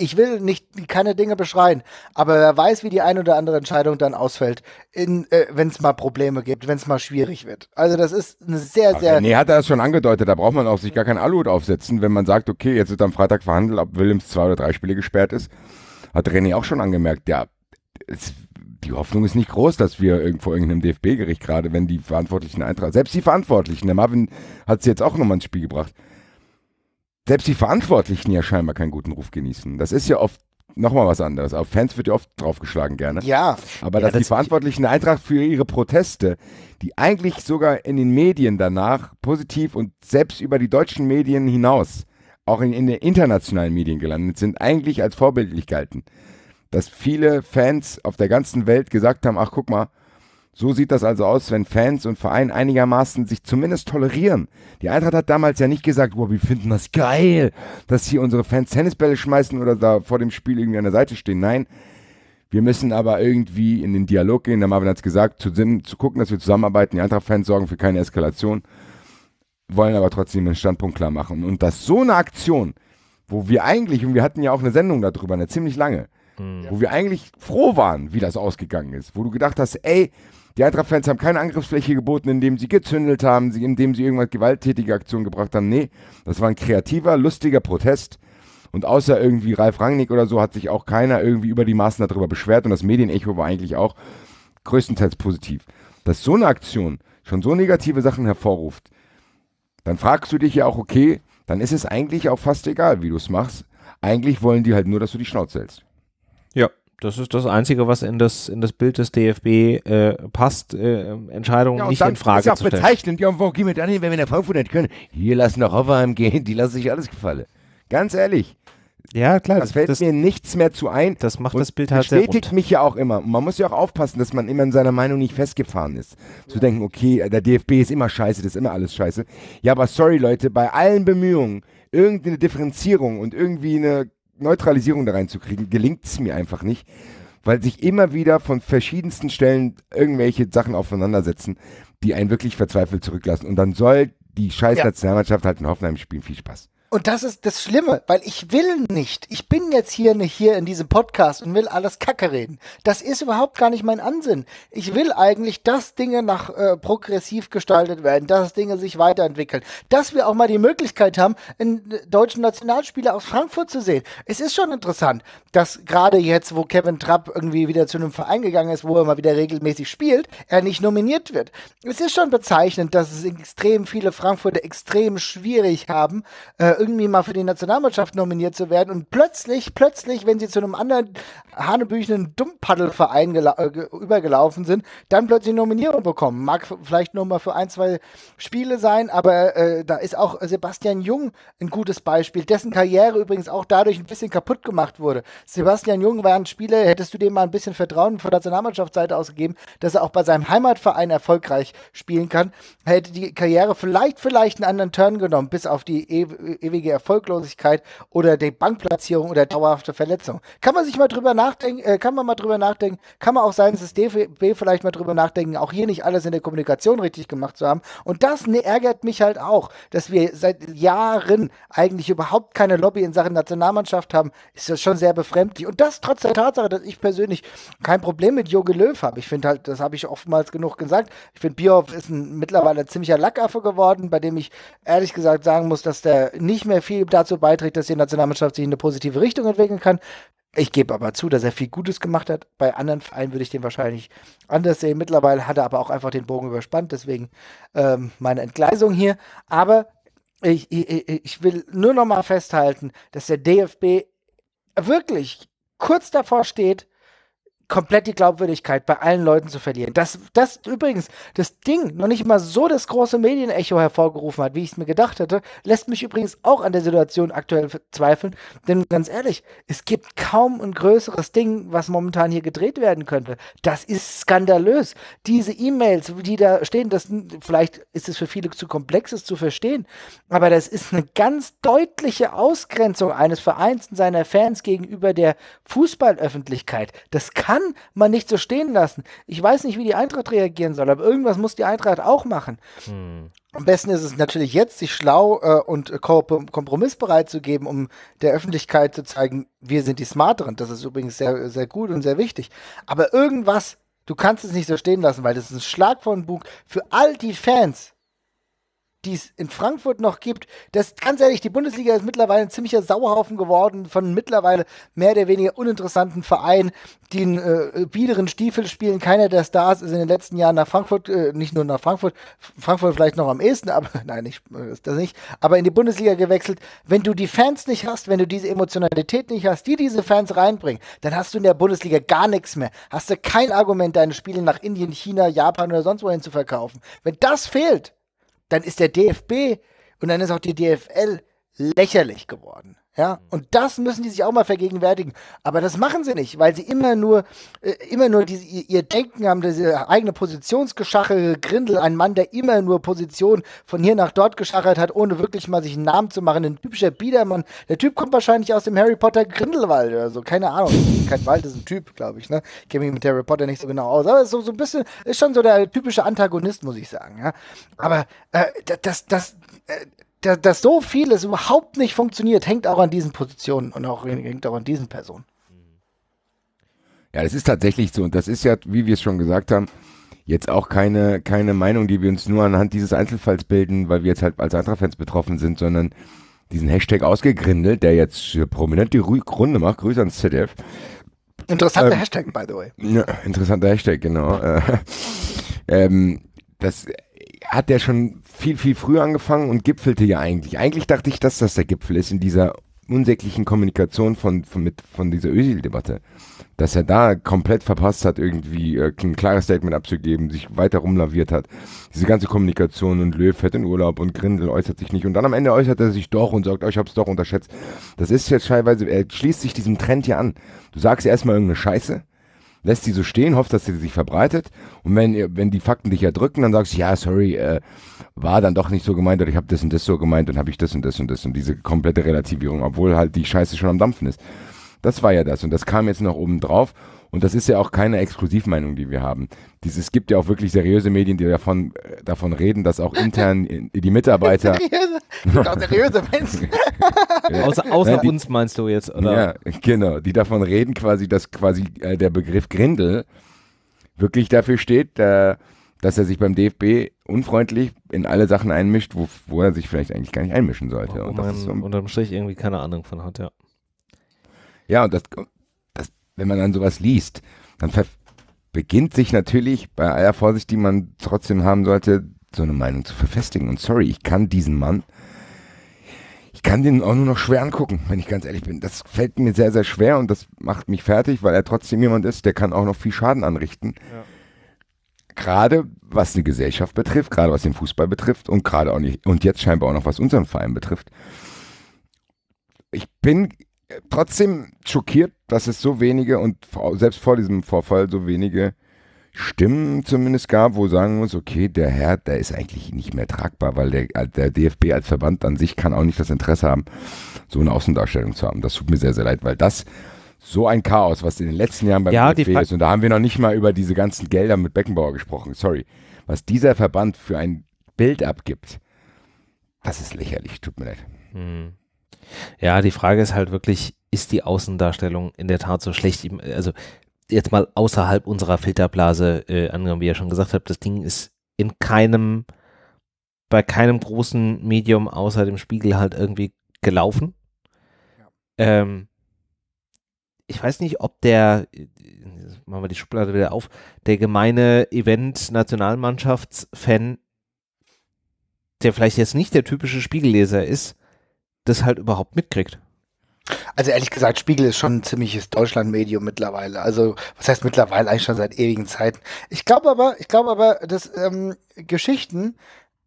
Ich will nicht keine Dinge beschreien, aber wer weiß, wie die ein oder andere Entscheidung dann ausfällt, äh, wenn es mal Probleme gibt, wenn es mal schwierig wird. Also das ist eine sehr, aber sehr. Nee, hat er das schon angedeutet. Da braucht man auch sich gar keinen Aluhut aufsetzen, wenn man sagt, okay, jetzt wird am Freitag verhandelt, ob Williams zwei oder drei Spiele gesperrt ist. Hat René auch schon angemerkt, ja, es die Hoffnung ist nicht groß, dass wir irgendwo irgendeinem DFB-Gericht, gerade wenn die Verantwortlichen Eintracht, selbst die Verantwortlichen, der Marvin hat es jetzt auch nochmal ins Spiel gebracht, selbst die Verantwortlichen ja scheinbar keinen guten Ruf genießen. Das ist ja oft nochmal was anderes. Auf Fans wird ja oft draufgeschlagen gerne. Ja. Aber ja, dass das die Verantwortlichen der Eintracht für ihre Proteste, die eigentlich sogar in den Medien danach positiv und selbst über die deutschen Medien hinaus, auch in, in den internationalen Medien gelandet sind, eigentlich als vorbildlich galten dass viele Fans auf der ganzen Welt gesagt haben, ach guck mal, so sieht das also aus, wenn Fans und Verein einigermaßen sich zumindest tolerieren. Die Eintracht hat damals ja nicht gesagt, wow, wir finden das geil, dass hier unsere Fans Tennisbälle schmeißen oder da vor dem Spiel irgendwie an der Seite stehen. Nein, wir müssen aber irgendwie in den Dialog gehen. Der Marvin hat es gesagt, zu, zu gucken, dass wir zusammenarbeiten. Die Eintracht-Fans sorgen für keine Eskalation, wollen aber trotzdem den Standpunkt klar machen. Und dass so eine Aktion, wo wir eigentlich, und wir hatten ja auch eine Sendung darüber, eine ziemlich lange, hm. Wo wir eigentlich froh waren, wie das ausgegangen ist. Wo du gedacht hast, ey, die Eintracht-Fans haben keine Angriffsfläche geboten, indem sie gezündelt haben, indem sie irgendwas gewalttätige Aktionen gebracht haben. Nee, das war ein kreativer, lustiger Protest. Und außer irgendwie Ralf Rangnick oder so hat sich auch keiner irgendwie über die Maßen darüber beschwert. Und das Medienecho war eigentlich auch größtenteils positiv. Dass so eine Aktion schon so negative Sachen hervorruft, dann fragst du dich ja auch, okay, dann ist es eigentlich auch fast egal, wie du es machst. Eigentlich wollen die halt nur, dass du die Schnauze hältst das ist das Einzige, was in das, in das Bild des DFB äh, passt, äh, Entscheidungen ja, nicht in Frage zu stellen. Das ist auch bezeichnend, ja, wo gehen wir dann hin, wenn wir nach Frankfurt können? Hier lassen wir Hoffenheim gehen, die lassen sich alles gefallen. Ganz ehrlich. Ja, klar. Das, fällt das, mir nichts mehr zu ein. Das macht das Bild halt sehr rund. bestätigt mich ja auch immer. man muss ja auch aufpassen, dass man immer in seiner Meinung nicht festgefahren ist. Zu ja. denken, okay, der DFB ist immer scheiße, das ist immer alles scheiße. Ja, aber sorry, Leute, bei allen Bemühungen, irgendeine Differenzierung und irgendwie eine Neutralisierung da reinzukriegen, gelingt es mir einfach nicht, weil sich immer wieder von verschiedensten Stellen irgendwelche Sachen aufeinandersetzen, die einen wirklich verzweifelt zurücklassen. Und dann soll die scheiß Nationalmannschaft halt in Hoffenheim spielen. Viel Spaß. Und das ist das Schlimme, weil ich will nicht. Ich bin jetzt hier nicht hier in diesem Podcast und will alles Kacke reden. Das ist überhaupt gar nicht mein Ansinn. Ich will eigentlich, dass Dinge nach äh, progressiv gestaltet werden, dass Dinge sich weiterentwickeln, dass wir auch mal die Möglichkeit haben, einen äh, deutschen Nationalspieler aus Frankfurt zu sehen. Es ist schon interessant, dass gerade jetzt, wo Kevin Trapp irgendwie wieder zu einem Verein gegangen ist, wo er mal wieder regelmäßig spielt, er nicht nominiert wird. Es ist schon bezeichnend, dass es extrem viele Frankfurter extrem schwierig haben. Äh, irgendwie mal für die Nationalmannschaft nominiert zu werden und plötzlich, plötzlich, wenn sie zu einem anderen hanebüchenen Dummpaddelverein äh, übergelaufen sind, dann plötzlich Nominierung bekommen. Mag vielleicht nur mal für ein, zwei Spiele sein, aber äh, da ist auch Sebastian Jung ein gutes Beispiel, dessen Karriere übrigens auch dadurch ein bisschen kaputt gemacht wurde. Sebastian Jung war ein Spieler, hättest du dem mal ein bisschen Vertrauen von Nationalmannschaftsseite ausgegeben, dass er auch bei seinem Heimatverein erfolgreich spielen kann, hätte die Karriere vielleicht, vielleicht einen anderen Turn genommen, bis auf die e ewige Erfolglosigkeit oder die Bankplatzierung oder dauerhafte Verletzung. Kann man sich mal drüber nachdenken, äh, kann man mal drüber nachdenken, kann man auch seitens des DFB vielleicht mal drüber nachdenken, auch hier nicht alles in der Kommunikation richtig gemacht zu haben. Und das ne-, ärgert mich halt auch, dass wir seit Jahren eigentlich überhaupt keine Lobby in Sachen Nationalmannschaft haben, ist das schon sehr befremdlich. Und das trotz der Tatsache, dass ich persönlich kein Problem mit Jogi Löw habe. Ich finde halt, das habe ich oftmals genug gesagt. Ich finde, Bierhoff ist ein, mittlerweile ein ziemlicher Lackaffe geworden, bei dem ich ehrlich gesagt sagen muss, dass der nicht nicht mehr viel dazu beiträgt, dass die Nationalmannschaft sich in eine positive Richtung entwickeln kann. Ich gebe aber zu, dass er viel Gutes gemacht hat. Bei anderen Vereinen würde ich den wahrscheinlich anders sehen. Mittlerweile hat er aber auch einfach den Bogen überspannt, deswegen ähm, meine Entgleisung hier. Aber ich, ich, ich will nur noch mal festhalten, dass der DFB wirklich kurz davor steht, komplett die Glaubwürdigkeit bei allen Leuten zu verlieren. Das, das übrigens das Ding noch nicht mal so das große Medienecho hervorgerufen hat, wie ich es mir gedacht hatte, lässt mich übrigens auch an der Situation aktuell zweifeln. Denn ganz ehrlich, es gibt kaum ein größeres Ding, was momentan hier gedreht werden könnte. Das ist skandalös. Diese E-Mails, die da stehen, das vielleicht ist es für viele zu komplex, es zu verstehen, aber das ist eine ganz deutliche Ausgrenzung eines Vereins und seiner Fans gegenüber der Fußballöffentlichkeit. Das kann kann man nicht so stehen lassen. Ich weiß nicht, wie die Eintracht reagieren soll, aber irgendwas muss die Eintracht auch machen. Hm. Am besten ist es natürlich jetzt, sich schlau äh, und kompromissbereit zu geben, um der Öffentlichkeit zu zeigen, wir sind die Smarteren. Das ist übrigens sehr, sehr gut und sehr wichtig. Aber irgendwas, du kannst es nicht so stehen lassen, weil das ist ein Schlag von Bug für all die Fans, die es in Frankfurt noch gibt. Das ganz ehrlich, die Bundesliga ist mittlerweile ein ziemlicher Sauhaufen geworden von mittlerweile mehr oder weniger uninteressanten Vereinen, die einen äh, biederen Stiefel spielen. Keiner der Stars ist in den letzten Jahren nach Frankfurt, äh, nicht nur nach Frankfurt, Frankfurt vielleicht noch am ehesten, aber nein, nicht, ist äh, das nicht, aber in die Bundesliga gewechselt. Wenn du die Fans nicht hast, wenn du diese Emotionalität nicht hast, die diese Fans reinbringen, dann hast du in der Bundesliga gar nichts mehr. Hast du kein Argument, deine Spiele nach Indien, China, Japan oder sonst wohin zu verkaufen. Wenn das fehlt, dann ist der DFB und dann ist auch die DFL lächerlich geworden. Ja, und das müssen die sich auch mal vergegenwärtigen. Aber das machen sie nicht, weil sie immer nur, äh, immer nur diese, ihr Denken haben, diese eigene Positionsgeschachere Grindel, ein Mann, der immer nur Position von hier nach dort geschachert hat, ohne wirklich mal sich einen Namen zu machen. Ein typischer Biedermann. Der Typ kommt wahrscheinlich aus dem Harry Potter Grindelwald oder so. Keine Ahnung. Kein Wald ist ein Typ, glaube ich, ne? Ich kenne mich mit Harry Potter nicht so genau aus. Aber so, so ein bisschen, ist schon so der typische Antagonist, muss ich sagen, ja. Aber äh, das, das, äh, dass, dass so vieles überhaupt nicht funktioniert, hängt auch an diesen Positionen und auch, hängt auch an diesen Personen. Ja, das ist tatsächlich so. Und das ist ja, wie wir es schon gesagt haben, jetzt auch keine, keine Meinung, die wir uns nur anhand dieses Einzelfalls bilden, weil wir jetzt halt als Eintracht-Fans betroffen sind, sondern diesen Hashtag ausgegrindelt, der jetzt prominent die Runde macht. Grüße ans ZDF. Interessanter ähm, Hashtag, by the way. Ja, interessanter Hashtag, genau. Äh, ähm, das hat der schon viel, viel früher angefangen und gipfelte ja eigentlich. Eigentlich dachte ich, dass das der Gipfel ist in dieser unsäglichen Kommunikation von, von, mit, von dieser Özil-Debatte. Dass er da komplett verpasst hat, irgendwie äh, ein klares Statement abzugeben, sich weiter rumlaviert hat. Diese ganze Kommunikation und Löw fährt in Urlaub und Grindel äußert sich nicht. Und dann am Ende äußert er sich doch und sagt, oh, ich hab's doch unterschätzt. Das ist jetzt teilweise, er schließt sich diesem Trend hier an. Du sagst erstmal irgendeine Scheiße, lässt die so stehen, hofft, dass sie sich verbreitet. Und wenn, wenn die Fakten dich erdrücken, dann sagst du, ja, sorry, äh, war dann doch nicht so gemeint oder ich habe das und das so gemeint und habe ich das und das und das und diese komplette Relativierung, obwohl halt die Scheiße schon am Dampfen ist. Das war ja das und das kam jetzt noch oben drauf und das ist ja auch keine Exklusivmeinung, die wir haben. es gibt ja auch wirklich seriöse Medien, die davon, äh, davon reden, dass auch intern die Mitarbeiter. seriöse, auch seriöse Menschen. Außer, außer Nein, die, uns meinst du jetzt, oder? Ja, genau. Die davon reden quasi, dass quasi äh, der Begriff Grindel wirklich dafür steht, äh, dass er sich beim DFB unfreundlich in alle Sachen einmischt, wo, wo er sich vielleicht eigentlich gar nicht einmischen sollte. Oh, und das ist so, unterm Strich irgendwie keine Ahnung von hat, ja. Ja, und das, das, wenn man dann sowas liest, dann beginnt sich natürlich bei aller Vorsicht, die man trotzdem haben sollte, so eine Meinung zu verfestigen. Und sorry, ich kann diesen Mann, ich kann den auch nur noch schwer angucken, wenn ich ganz ehrlich bin. Das fällt mir sehr, sehr schwer und das macht mich fertig, weil er trotzdem jemand ist, der kann auch noch viel Schaden anrichten. Ja. Gerade was die Gesellschaft betrifft, gerade was den Fußball betrifft und gerade auch nicht, und jetzt scheinbar auch noch was unseren Verein betrifft. Ich bin trotzdem schockiert, dass es so wenige und selbst vor diesem Vorfall so wenige Stimmen zumindest gab, wo sagen muss, okay, der Herr, der ist eigentlich nicht mehr tragbar, weil der, äh, der DFB als Verband an sich kann auch nicht das Interesse haben, so eine Außendarstellung zu haben. Das tut mir sehr, sehr leid, weil das so ein Chaos, was in den letzten Jahren beim ja, DFB ist, und da haben wir noch nicht mal über diese ganzen Gelder mit Beckenbauer gesprochen, sorry, was dieser Verband für ein Bild abgibt, das ist lächerlich, tut mir leid. Mhm. Ja, die Frage ist halt wirklich, ist die Außendarstellung in der Tat so schlecht? Also jetzt mal außerhalb unserer Filterblase äh, angenommen, wie ihr schon gesagt habt, das Ding ist in keinem, bei keinem großen Medium außer dem Spiegel halt irgendwie gelaufen. Ja. Ähm, ich weiß nicht, ob der, machen wir die Schublade wieder auf, der gemeine Event-Nationalmannschafts-Fan, der vielleicht jetzt nicht der typische Spiegelleser ist, das halt überhaupt mitkriegt. Also ehrlich gesagt, Spiegel ist schon ein ziemliches Deutschlandmedium mittlerweile. Also was heißt mittlerweile eigentlich schon seit ewigen Zeiten. Ich glaube aber, ich glaube aber, dass ähm, Geschichten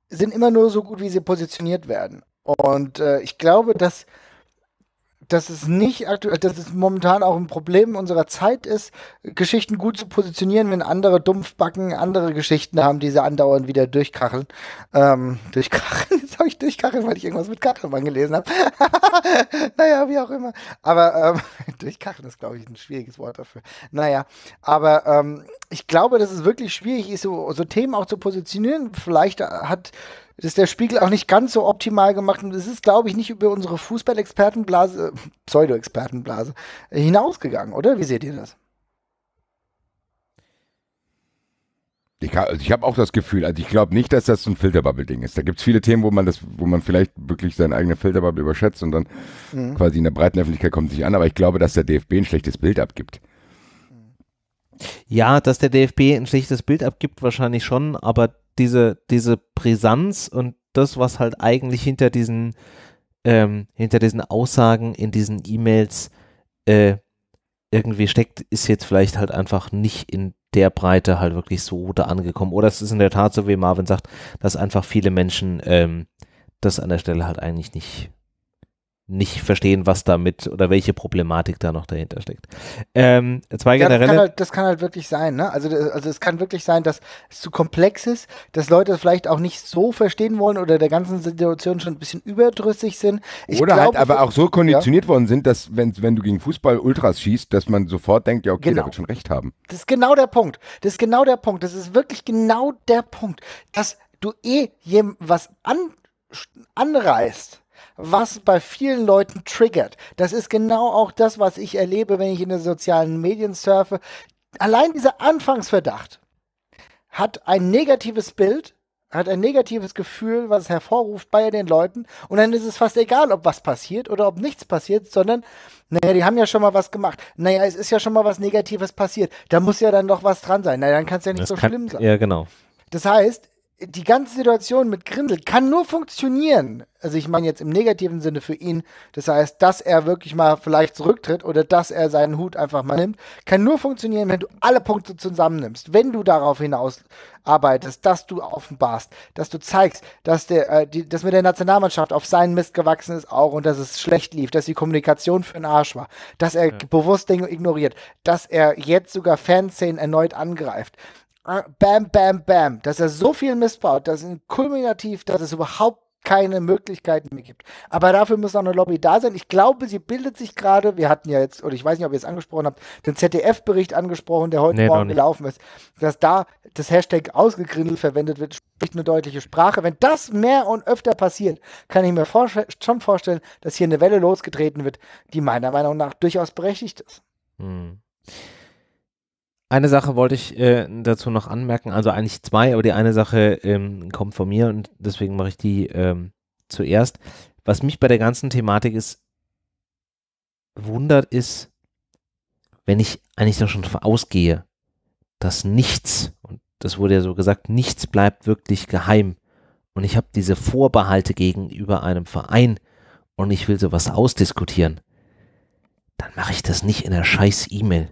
sind immer nur so gut, wie sie positioniert werden. Und äh, ich glaube, dass dass es nicht aktuell, dass es momentan auch ein Problem unserer Zeit ist, Geschichten gut zu positionieren, wenn andere dumpfbacken andere Geschichten haben, die sie andauernd wieder durchkacheln. Ähm, durchkacheln, jetzt habe ich durchkacheln, weil ich irgendwas mit Kachelmann gelesen habe. naja, wie auch immer. Aber ähm, durchkacheln ist, glaube ich, ein schwieriges Wort dafür. Naja, aber ähm, ich glaube, dass es wirklich schwierig ist, so, so Themen auch zu positionieren. Vielleicht hat ist der Spiegel auch nicht ganz so optimal gemacht und es ist, glaube ich, nicht über unsere Fußballexpertenblase, äh, Pseudo-Expertenblase hinausgegangen, oder? Wie seht ihr das? Ich, also ich habe auch das Gefühl, also ich glaube nicht, dass das so ein Filterbubble-Ding ist. Da gibt es viele Themen, wo man das, wo man vielleicht wirklich seine eigene Filterbubble überschätzt und dann mhm. quasi in der breiten Öffentlichkeit kommt es nicht an, aber ich glaube, dass der DFB ein schlechtes Bild abgibt. Ja, dass der DFB ein schlechtes Bild abgibt, wahrscheinlich schon, aber diese, diese Brisanz und das, was halt eigentlich hinter diesen, ähm, hinter diesen Aussagen in diesen E-Mails äh, irgendwie steckt, ist jetzt vielleicht halt einfach nicht in der Breite halt wirklich so da angekommen. Oder es ist in der Tat so, wie Marvin sagt, dass einfach viele Menschen ähm, das an der Stelle halt eigentlich nicht nicht verstehen, was damit oder welche Problematik da noch dahinter steckt. Ähm, zwei ja, generelle. Das kann, halt, das kann, halt, wirklich sein, ne? Also, also es kann wirklich sein, dass es zu komplex ist, dass Leute es vielleicht auch nicht so verstehen wollen oder der ganzen Situation schon ein bisschen überdrüssig sind. Ich oder halt glaub, halt aber auch so konditioniert ja. worden sind, dass wenn, wenn du gegen Fußball Ultras schießt, dass man sofort denkt, ja okay, genau. der wird schon recht haben. Das ist genau der Punkt. Das ist genau der Punkt. Das ist wirklich genau der Punkt, dass du eh jedem was an, anreißt was bei vielen Leuten triggert. Das ist genau auch das, was ich erlebe, wenn ich in den sozialen Medien surfe. Allein dieser Anfangsverdacht hat ein negatives Bild, hat ein negatives Gefühl, was es hervorruft bei den Leuten. Und dann ist es fast egal, ob was passiert oder ob nichts passiert, sondern, naja, die haben ja schon mal was gemacht. Naja, es ist ja schon mal was Negatives passiert. Da muss ja dann doch was dran sein. Naja, dann kann es ja nicht das so kann, schlimm sein. Ja, genau. Das heißt, die ganze Situation mit Grindel kann nur funktionieren. Also ich meine jetzt im negativen Sinne für ihn, das heißt, dass er wirklich mal vielleicht zurücktritt oder dass er seinen Hut einfach mal nimmt, kann nur funktionieren, wenn du alle Punkte zusammennimmst. Wenn du darauf hinaus arbeitest, dass du offenbarst, dass du zeigst, dass der äh, die, dass mit der Nationalmannschaft auf seinen Mist gewachsen ist auch und dass es schlecht lief, dass die Kommunikation für den Arsch war, dass er ja. bewusst Dinge ignoriert, dass er jetzt sogar Fanszenen erneut angreift Ah, bam, bam, bam, dass er so viel missbaut, dass es kulminativ, dass es überhaupt keine Möglichkeiten mehr gibt. Aber dafür muss auch eine Lobby da sein. Ich glaube, sie bildet sich gerade, wir hatten ja jetzt, oder ich weiß nicht, ob ihr es angesprochen habt, den ZDF-Bericht angesprochen, der heute nee, Morgen gelaufen ist, dass da das Hashtag ausgegrindelt verwendet wird, spricht eine deutliche Sprache. Wenn das mehr und öfter passiert, kann ich mir vor schon vorstellen, dass hier eine Welle losgetreten wird, die meiner Meinung nach durchaus berechtigt ist. Hm. Eine Sache wollte ich äh, dazu noch anmerken, also eigentlich zwei, aber die eine Sache ähm, kommt von mir und deswegen mache ich die ähm, zuerst. Was mich bei der ganzen Thematik ist, wundert ist, wenn ich eigentlich da schon ausgehe, dass nichts, und das wurde ja so gesagt, nichts bleibt wirklich geheim. Und ich habe diese Vorbehalte gegenüber einem Verein und ich will sowas ausdiskutieren, dann mache ich das nicht in der scheiß E-Mail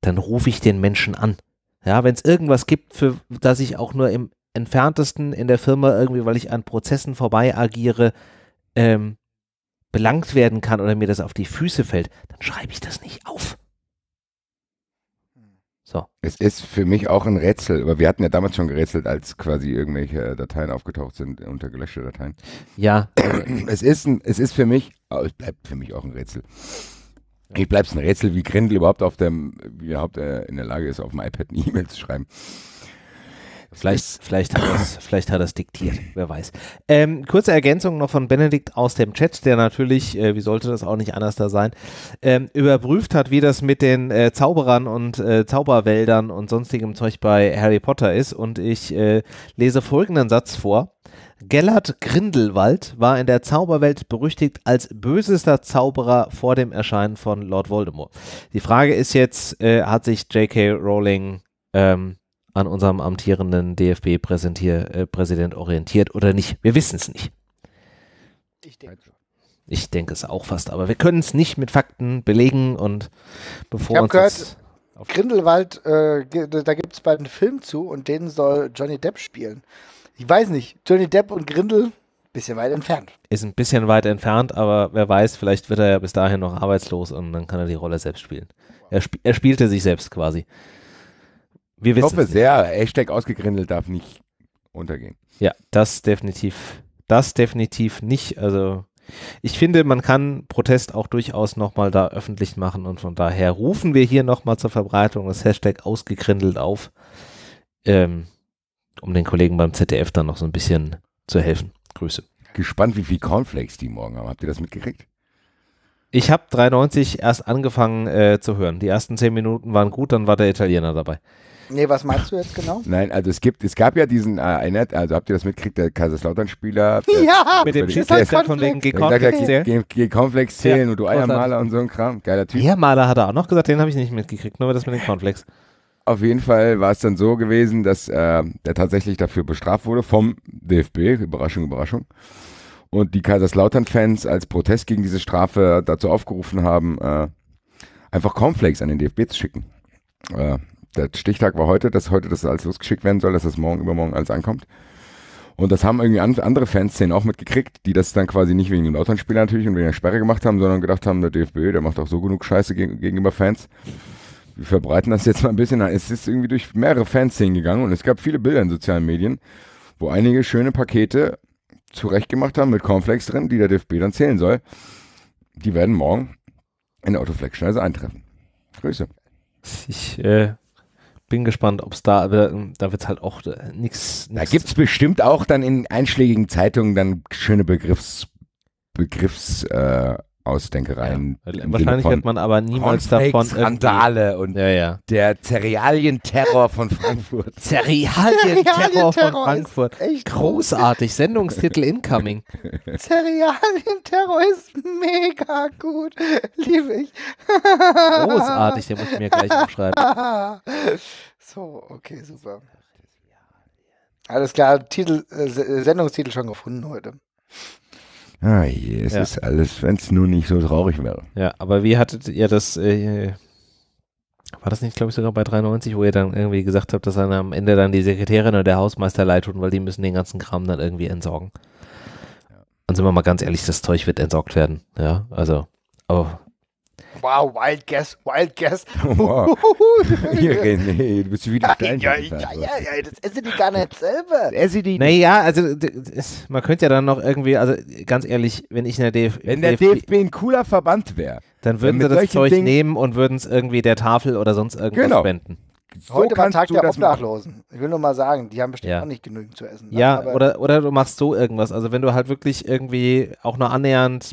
dann rufe ich den Menschen an. Ja, wenn es irgendwas gibt, für das ich auch nur im entferntesten in der Firma irgendwie, weil ich an Prozessen vorbei agiere, ähm, belangt werden kann oder mir das auf die Füße fällt, dann schreibe ich das nicht auf. So. Es ist für mich auch ein Rätsel, aber wir hatten ja damals schon gerätselt, als quasi irgendwelche Dateien aufgetaucht sind, untergelöschte Dateien. Ja. Es ist, ein, es ist für mich, oh, es bleibt für mich auch ein Rätsel. Ich es ein Rätsel, wie Grindel überhaupt auf dem, überhaupt äh, in der Lage ist, auf dem iPad eine E-Mail zu schreiben. Vielleicht, vielleicht, hat das, vielleicht hat das diktiert, wer weiß. Ähm, kurze Ergänzung noch von Benedikt aus dem Chat, der natürlich, äh, wie sollte das auch nicht anders da sein, ähm, überprüft hat, wie das mit den äh, Zauberern und äh, Zauberwäldern und sonstigem Zeug bei Harry Potter ist. Und ich äh, lese folgenden Satz vor. Gellert Grindelwald war in der Zauberwelt berüchtigt als bösester Zauberer vor dem Erscheinen von Lord Voldemort. Die Frage ist jetzt, äh, hat sich J.K. Rowling ähm, an unserem amtierenden DFB-Präsident äh, orientiert oder nicht? Wir wissen es nicht. Ich denke also. Ich denke es auch fast, aber wir können es nicht mit Fakten belegen und bevor ich uns gehört, Grindelwald, äh, da gibt es bald einen Film zu und den soll Johnny Depp spielen ich weiß nicht, Johnny Depp und Grindel, bisschen weit entfernt. Ist ein bisschen weit entfernt, aber wer weiß, vielleicht wird er ja bis dahin noch arbeitslos und dann kann er die Rolle selbst spielen. Er, sp er spielte sich selbst quasi. Wir ich hoffe sehr, Hashtag ausgegrindelt darf nicht untergehen. Ja, das definitiv, das definitiv nicht. Also ich finde, man kann Protest auch durchaus nochmal da öffentlich machen und von daher rufen wir hier nochmal zur Verbreitung das Hashtag ausgegrindelt auf. Ähm, um den Kollegen beim ZDF dann noch so ein bisschen zu helfen. Grüße. Gespannt, wie viel Cornflakes die morgen haben. Habt ihr das mitgekriegt? Ich habe 93 erst angefangen äh, zu hören. Die ersten 10 Minuten waren gut, dann war der Italiener dabei. Nee, was meinst du jetzt genau? Nein, also es gibt, es gab ja diesen, äh, also habt ihr das mitgekriegt, der Kaiserslautern-Spieler. Ja, mit dem Schießhals von wegen G-Complex zählen und du Eiermaler und so ein Kram. Geiler Typ. Eiermaler hat er auch noch gesagt, den habe ich nicht mitgekriegt, nur das mit den Cornflakes auf jeden Fall war es dann so gewesen, dass äh, er tatsächlich dafür bestraft wurde vom DFB. Überraschung, Überraschung. Und die Kaiserslautern-Fans als Protest gegen diese Strafe dazu aufgerufen haben, äh, einfach Cornflakes an den DFB zu schicken. Äh, der Stichtag war heute, dass heute das alles losgeschickt werden soll, dass das morgen übermorgen alles ankommt. Und das haben irgendwie andere Fanszenen auch mitgekriegt, die das dann quasi nicht wegen dem Lautern-Spiel natürlich und wegen der Sperre gemacht haben, sondern gedacht haben, der DFB, der macht auch so genug Scheiße gegenüber Fans wir verbreiten das jetzt mal ein bisschen. Es ist irgendwie durch mehrere Fanszenen gegangen und es gab viele Bilder in sozialen Medien, wo einige schöne Pakete zurechtgemacht haben mit Cornflakes drin, die der DFB dann zählen soll. Die werden morgen in der Autoflex-Schneise eintreffen. Grüße. Ich äh, bin gespannt, ob es da, aber da wird es ähm, halt auch äh, nichts. Da gibt es bestimmt auch dann in einschlägigen Zeitungen dann schöne Begriffs, Begriffs äh, Ausdenkereien. Ja. Wahrscheinlich wird man aber niemals davon. Skandale und ja, ja. der Zerealienterror von Frankfurt. Zerealienterror von Frankfurt. Echt Großartig. Sendungstitel incoming. Zerealienterror ist mega gut. Liebe ich. Großartig. Den muss ich mir gleich aufschreiben. So, okay, super. Alles klar. Titel, äh, Sendungstitel schon gefunden heute. Ah je, es ja. ist alles, wenn es nur nicht so traurig wäre. Ja, aber wie hattet ihr das, äh, war das nicht, glaube ich, sogar bei 93, wo ihr dann irgendwie gesagt habt, dass dann am Ende dann die Sekretärin oder der Hausmeister leid tut, weil die müssen den ganzen Kram dann irgendwie entsorgen. Und sind wir mal ganz ehrlich, das Zeug wird entsorgt werden. Ja, also, aber Wow, Wild Guess, Wild Guess. Wow. Hier, René, du bist wieder klein. Ja, ja, ja, ja, das esse die gar nicht selber. Esse die. Naja, also man könnte ja dann noch irgendwie, also ganz ehrlich, wenn ich in der DFB. Wenn der DFB ein cooler Verband wäre. Dann würden sie das Zeug nehmen und würden es irgendwie der Tafel oder sonst irgendwas genau. spenden. So Heute war Tag der Obdachlosen. Ich will nur mal sagen, die haben bestimmt ja. auch nicht genügend zu essen. Ne? Ja, oder, oder du machst so irgendwas. Also wenn du halt wirklich irgendwie auch nur annähernd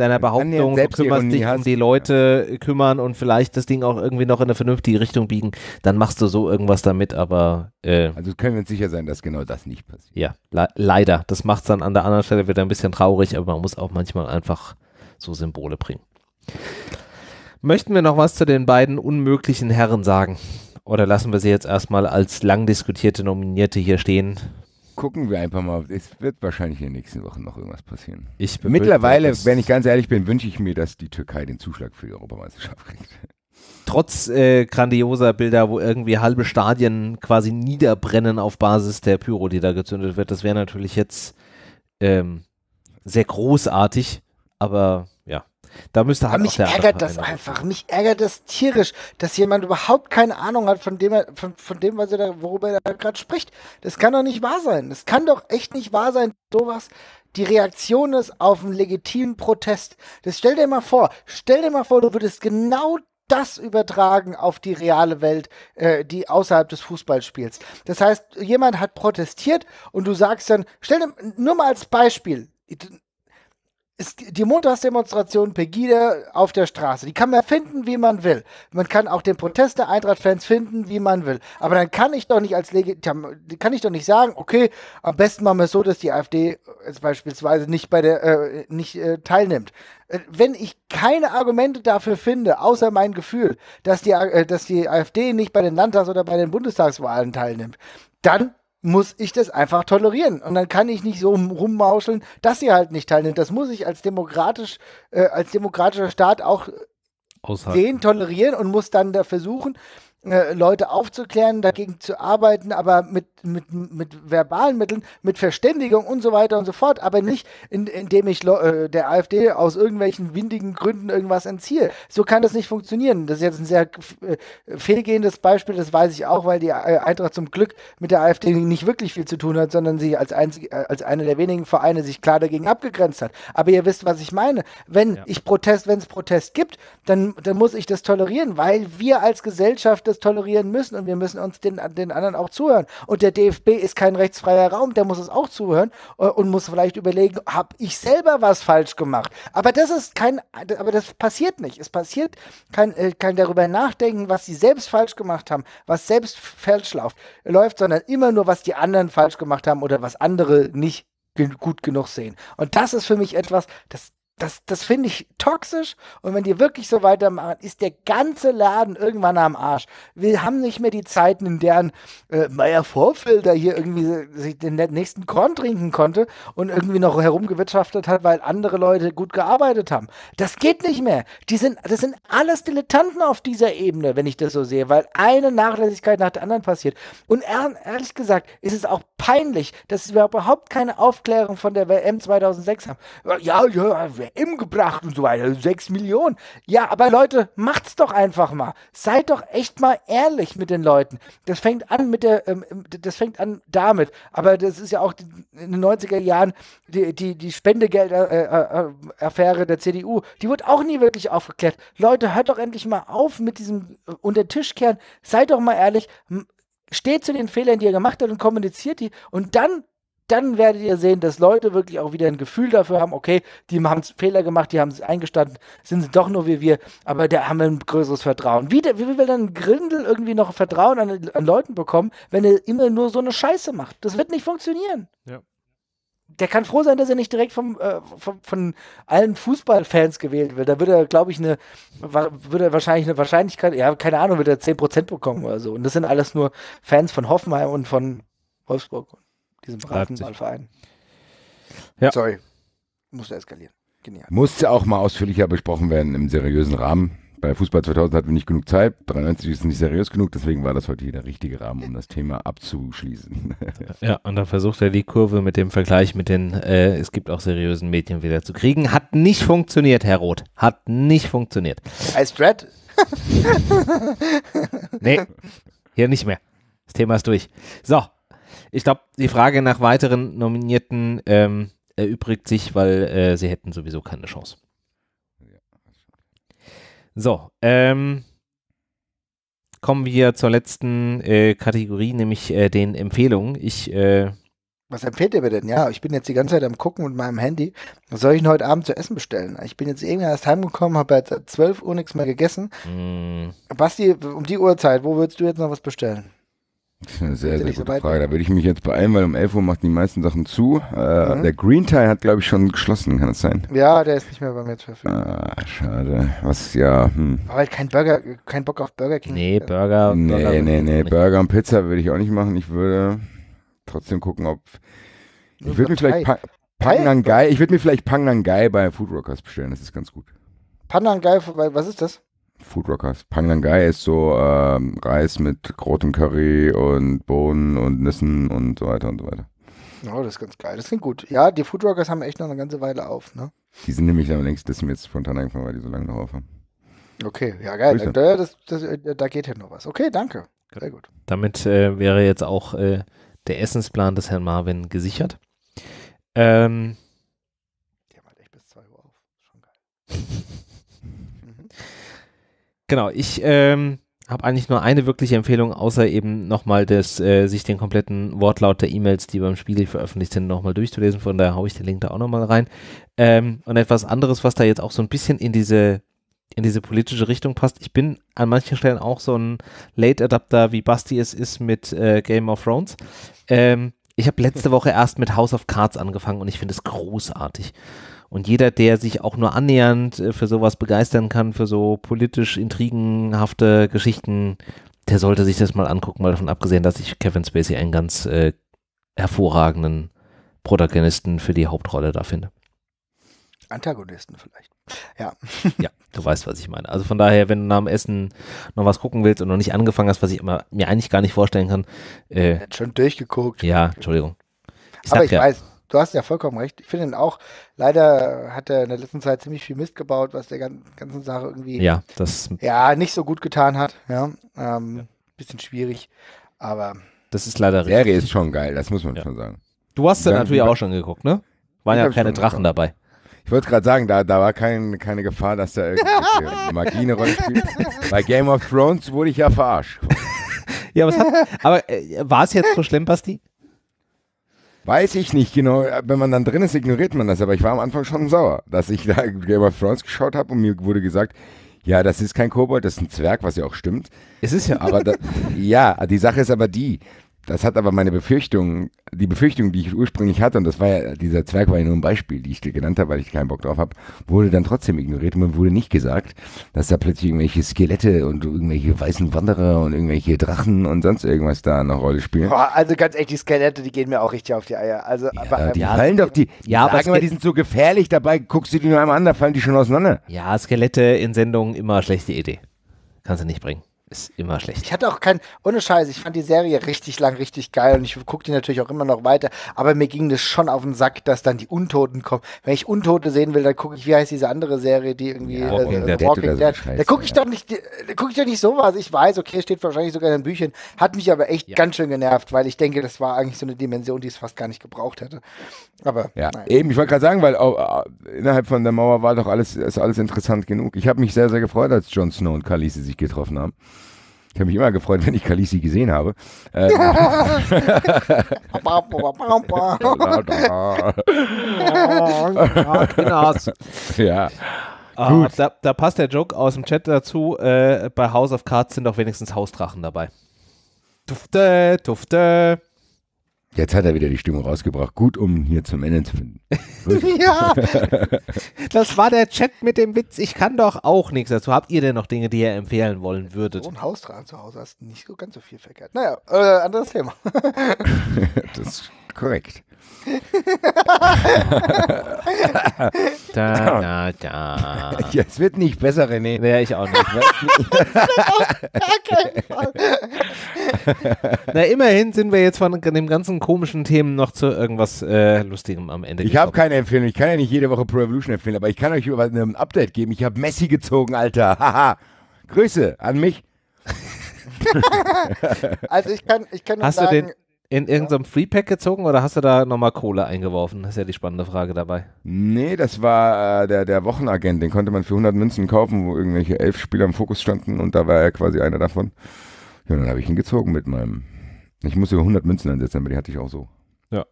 deiner Behauptung, du kümmerst dich um die Leute ja. kümmern und vielleicht das Ding auch irgendwie noch in eine vernünftige Richtung biegen, dann machst du so irgendwas damit, aber. Äh, also können wir uns sicher sein, dass genau das nicht passiert. Ja, le leider. Das macht es dann an der anderen Stelle wieder ein bisschen traurig, aber man muss auch manchmal einfach so Symbole bringen. Möchten wir noch was zu den beiden unmöglichen Herren sagen? Oder lassen wir sie jetzt erstmal als lang diskutierte Nominierte hier stehen? gucken wir einfach mal. Es wird wahrscheinlich in den nächsten Wochen noch irgendwas passieren. Ich Mittlerweile, wenn ich ganz ehrlich bin, wünsche ich mir, dass die Türkei den Zuschlag für die Europameisterschaft kriegt. Trotz äh, grandioser Bilder, wo irgendwie halbe Stadien quasi niederbrennen auf Basis der Pyro, die da gezündet wird, das wäre natürlich jetzt ähm, sehr großartig, aber da müsste halt Aber mich ärgert das einfach. Mich ärgert das tierisch, dass jemand überhaupt keine Ahnung hat von dem, von, von dem was er da, worüber er gerade spricht. Das kann doch nicht wahr sein. Das kann doch echt nicht wahr sein, sowas. Die Reaktion ist auf einen legitimen Protest. Das stell dir mal vor. Stell dir mal vor, du würdest genau das übertragen auf die reale Welt, äh, die außerhalb des Fußballspiels. Das heißt, jemand hat protestiert und du sagst dann, stell dir nur mal als Beispiel, ist die Montagsdemonstration Pegida auf der Straße, die kann man finden, wie man will. Man kann auch den Protest der Eintracht-Fans finden, wie man will. Aber dann kann ich doch nicht als Legitim kann ich doch nicht sagen, okay, am besten machen wir es so, dass die AfD äh, jetzt beispielsweise nicht bei der äh, nicht äh, teilnimmt. Äh, wenn ich keine Argumente dafür finde, außer mein Gefühl, dass die, äh, dass die AfD nicht bei den Landtags- oder bei den Bundestagswahlen teilnimmt, dann muss ich das einfach tolerieren. Und dann kann ich nicht so rummauscheln, dass sie halt nicht teilnimmt. Das muss ich als demokratisch, äh, als demokratischer Staat auch Aushalten. sehen, tolerieren und muss dann da versuchen, äh, Leute aufzuklären, dagegen zu arbeiten, aber mit, mit, mit verbalen Mitteln, mit Verständigung und so weiter und so fort, aber nicht, in, indem ich äh, der AfD aus irgendwelchen windigen Gründen irgendwas entziehe. So kann das nicht funktionieren. Das ist jetzt ein sehr äh, fehlgehendes Beispiel, das weiß ich auch, weil die äh, Eintracht zum Glück mit der AfD nicht wirklich viel zu tun hat, sondern sie als, einzig, als einer der wenigen Vereine sich klar dagegen abgegrenzt hat. Aber ihr wisst, was ich meine. Wenn ja. ich Protest, wenn es Protest gibt, dann, dann muss ich das tolerieren, weil wir als Gesellschaft das tolerieren müssen und wir müssen uns den, den anderen auch zuhören. Und der DFB ist kein rechtsfreier Raum, der muss es auch zuhören äh, und muss vielleicht überlegen, habe ich selber was falsch gemacht? Aber das ist kein, aber das passiert nicht. Es passiert, kein, äh, kann darüber nachdenken, was sie selbst falsch gemacht haben, was selbst falsch läuft, sondern immer nur, was die anderen falsch gemacht haben oder was andere nicht gut genug sehen. Und das ist für mich etwas, das das, das finde ich toxisch. Und wenn die wirklich so weitermachen, ist der ganze Laden irgendwann am Arsch. Wir haben nicht mehr die Zeiten, in deren äh, Meier Vorfelder hier irgendwie sich den nächsten Korn trinken konnte und irgendwie noch herumgewirtschaftet hat, weil andere Leute gut gearbeitet haben. Das geht nicht mehr. Die sind, das sind alles Dilettanten auf dieser Ebene, wenn ich das so sehe, weil eine Nachlässigkeit nach der anderen passiert. Und ehrlich gesagt, ist es auch peinlich, dass wir überhaupt keine Aufklärung von der WM 2006 haben. Ja, Ja, ja, WM gebracht und so weiter. Also sechs Millionen. Ja, aber Leute, macht's doch einfach mal. Seid doch echt mal ehrlich mit den Leuten. Das fängt an mit der, ähm, ähm das fängt an damit. Aber das ist ja auch in den 90er Jahren die, die, die Spendegeld-Affäre äh, äh, der CDU. Die wird auch nie wirklich aufgeklärt. Leute, hört doch endlich mal auf mit diesem äh, unter Tischkern. Seid doch mal ehrlich steht zu den Fehlern, die er gemacht hat und kommuniziert die. Und dann dann werdet ihr sehen, dass Leute wirklich auch wieder ein Gefühl dafür haben, okay, die haben Fehler gemacht, die haben es eingestanden, sind sie doch nur wie wir, aber da haben wir ein größeres Vertrauen. Wie, wie will dann Grindel irgendwie noch Vertrauen an, an Leuten bekommen, wenn er immer nur so eine Scheiße macht? Das wird nicht funktionieren. Ja der kann froh sein, dass er nicht direkt vom, äh, vom von allen Fußballfans gewählt wird. Da würde er, glaube ich, eine, würde er wahrscheinlich eine Wahrscheinlichkeit, ja, keine Ahnung, wird er 10% bekommen oder so. Und das sind alles nur Fans von Hoffenheim und von Wolfsburg diesem braven Wahlverein. Ja. Sorry, musste eskalieren. Genial. Musste auch mal ausführlicher besprochen werden im seriösen Rahmen. Bei Fußball 2000 hatten wir nicht genug Zeit. 93 ist nicht seriös genug, deswegen war das heute hier der richtige Rahmen, um das Thema abzuschließen. ja, und dann versucht er die Kurve mit dem Vergleich mit den, äh, es gibt auch seriösen Medien wieder zu kriegen. Hat nicht funktioniert, Herr Roth. Hat nicht funktioniert. Als Dread? nee, hier nicht mehr. Das Thema ist durch. So, ich glaube, die Frage nach weiteren Nominierten ähm, erübrigt sich, weil äh, sie hätten sowieso keine Chance. So, ähm, kommen wir zur letzten äh, Kategorie, nämlich äh, den Empfehlungen. Ich äh, was empfehlt ihr mir denn? Ja, ich bin jetzt die ganze Zeit am Gucken mit meinem Handy. Was soll ich denn heute Abend zu essen bestellen? Ich bin jetzt irgendwie erst heimgekommen, habe seit 12 Uhr nichts mehr gegessen. Mm. Hm. Basti, um die Uhrzeit, wo würdest du jetzt noch was bestellen? Das ist eine sehr, sehr gute Frage. Da würde ich mich jetzt beeilen, weil um 11 Uhr machen die meisten Sachen zu. Äh, mhm. Der Green Tie hat, glaube ich, schon geschlossen, kann das sein? Ja, der ist nicht mehr bei mir zu verfügen. Ah, schade. Was, ja. Hm. Aber halt kein Burger, kein Bock auf Burger King. Nee, Burger. Nee, Burger nee, nee. Burger und Pizza würde ich auch nicht machen. Ich würde trotzdem gucken, ob. Ich würde mir vielleicht pa Pangnangai, ich würde mir vielleicht Pangnangai bei Food Rockers bestellen. Das ist ganz gut. Pangnangai, was ist das? Food Rockers. Pangangai ist so ähm, Reis mit rotem Curry und Bohnen und Nüssen und so weiter und so weiter. oh, das ist ganz geil. Das klingt gut. Ja, die Food Rockers haben echt noch eine ganze Weile auf, ne? Die sind nämlich am längst, das sind mir jetzt spontan eingefallen, weil die so lange noch auf haben. Okay, ja, geil. Da, das, das, äh, da geht ja noch was. Okay, danke. Sehr gut. Damit äh, wäre jetzt auch äh, der Essensplan des Herrn Marvin gesichert. Ähm, der macht halt echt bis 2 Uhr auf. Schon geil. Genau, ich ähm, habe eigentlich nur eine wirkliche Empfehlung, außer eben nochmal das, äh, sich den kompletten Wortlaut der E-Mails, die beim Spiegel veröffentlicht sind, nochmal durchzulesen. Von daher haue ich den Link da auch nochmal rein. Ähm, und etwas anderes, was da jetzt auch so ein bisschen in diese in diese politische Richtung passt. Ich bin an manchen Stellen auch so ein Late Adapter, wie Basti es ist mit äh, Game of Thrones. Ähm, ich habe letzte Woche erst mit House of Cards angefangen und ich finde es großartig. Und jeder, der sich auch nur annähernd äh, für sowas begeistern kann, für so politisch intrigenhafte Geschichten, der sollte sich das mal angucken, mal davon abgesehen, dass ich Kevin Spacey einen ganz äh, hervorragenden Protagonisten für die Hauptrolle da finde. Antagonisten vielleicht. Ja. ja, du weißt, was ich meine. Also von daher, wenn du nach dem Essen noch was gucken willst und noch nicht angefangen hast, was ich immer, mir eigentlich gar nicht vorstellen kann. Äh, schon durchgeguckt. Ja, Entschuldigung. Ich Aber ich ja, weiß, du hast ja vollkommen recht. Ich finde ihn auch, leider hat er in der letzten Zeit ziemlich viel Mist gebaut, was der ganzen Sache irgendwie ja, das, ja nicht so gut getan hat. Ja, ähm, ja. Bisschen schwierig, aber. Das ist leider richtig. Serie ist schon geil, das muss man ja. schon sagen. Du hast ja natürlich auch schon geguckt, ne? Waren ja keine Drachen dabei. Ich wollte gerade sagen, da, da war kein, keine Gefahr, dass da irgendwelche Magie eine Rolle spielt. Bei Game of Thrones wurde ich ja verarscht. ja, was hat, aber äh, war es jetzt so schlimm, Basti? Weiß ich nicht genau. Äh, wenn man dann drin ist, ignoriert man das. Aber ich war am Anfang schon sauer, dass ich da Game of Thrones geschaut habe und mir wurde gesagt, ja, das ist kein Kobold, das ist ein Zwerg, was ja auch stimmt. Es ist ja. Aber da, ja, die Sache ist aber die, das hat aber meine Befürchtung, die Befürchtung, die ich ursprünglich hatte, und das war ja, dieser Zwerg war ja nur ein Beispiel, die ich dir genannt habe, weil ich keinen Bock drauf habe, wurde dann trotzdem ignoriert und mir wurde nicht gesagt, dass da plötzlich irgendwelche Skelette und irgendwelche weißen Wanderer und irgendwelche Drachen und sonst irgendwas da eine Rolle spielen. Boah, also ganz ehrlich, die Skelette, die gehen mir auch richtig auf die Eier. Also, ja, aber, die ähm, fallen doch, die, ja, sagen aber mal, die sind so gefährlich, dabei guckst du die nur einmal an, da fallen die schon auseinander. Ja, Skelette in Sendungen immer schlechte Idee. Kannst du nicht bringen ist immer schlecht. Ich hatte auch kein, ohne Scheiße, ich fand die Serie richtig lang, richtig geil und ich gucke die natürlich auch immer noch weiter, aber mir ging das schon auf den Sack, dass dann die Untoten kommen. Wenn ich Untote sehen will, dann gucke ich, wie heißt diese andere Serie, die irgendwie ja, äh, Walking, äh, Dead, Walking Dead. So da gucke ich ja. doch nicht, gucke ich doch nicht sowas. Ich weiß, okay, steht wahrscheinlich sogar in den Büchern, hat mich aber echt ja. ganz schön genervt, weil ich denke, das war eigentlich so eine Dimension, die es fast gar nicht gebraucht hätte. Aber ja, eben, ich wollte gerade sagen, weil auch, innerhalb von der Mauer war doch alles, ist alles interessant genug. Ich habe mich sehr, sehr gefreut, als Jon Snow und Khaleesi sich getroffen haben. Ich habe mich immer gefreut, wenn ich Kalisi gesehen habe. Ähm, ja. Genau. Ah, Gut. da, da, passt der Joke aus dem Chat dazu. Äh, bei House of Cards sind doch wenigstens Hausdrachen dabei. Tufte, tufte. Jetzt hat er wieder die Stimmung rausgebracht. Gut, um hier zum Ende zu finden. ja, das war der Chat mit dem Witz. Ich kann doch auch nichts dazu. Habt ihr denn noch Dinge, die ihr empfehlen wollen würdet? So ein Haustran zu Hause hast nicht so ganz so viel verkehrt. Naja, äh, anderes Thema. das ist korrekt. da, da, da. Ja, es wird nicht besser, René. Nee, ich auch nicht. Na, immerhin sind wir jetzt von dem ganzen komischen Themen noch zu irgendwas äh, Lustigem am Ende. Ich habe keine Empfehlung. Ich kann ja nicht jede Woche Pro Evolution empfehlen, aber ich kann euch über ein Update geben. Ich habe Messi gezogen, Alter. Haha. Grüße an mich. also ich kann, ich kann Hast sagen, in irgendeinem ja. Freepack gezogen oder hast du da nochmal Kohle eingeworfen? Das ist ja die spannende Frage dabei. Nee, das war äh, der, der Wochenagent. Den konnte man für 100 Münzen kaufen, wo irgendwelche elf Spieler im Fokus standen und da war er quasi einer davon. Ja, dann habe ich ihn gezogen mit meinem. Ich musste 100 Münzen einsetzen, aber die hatte ich auch so. Ja,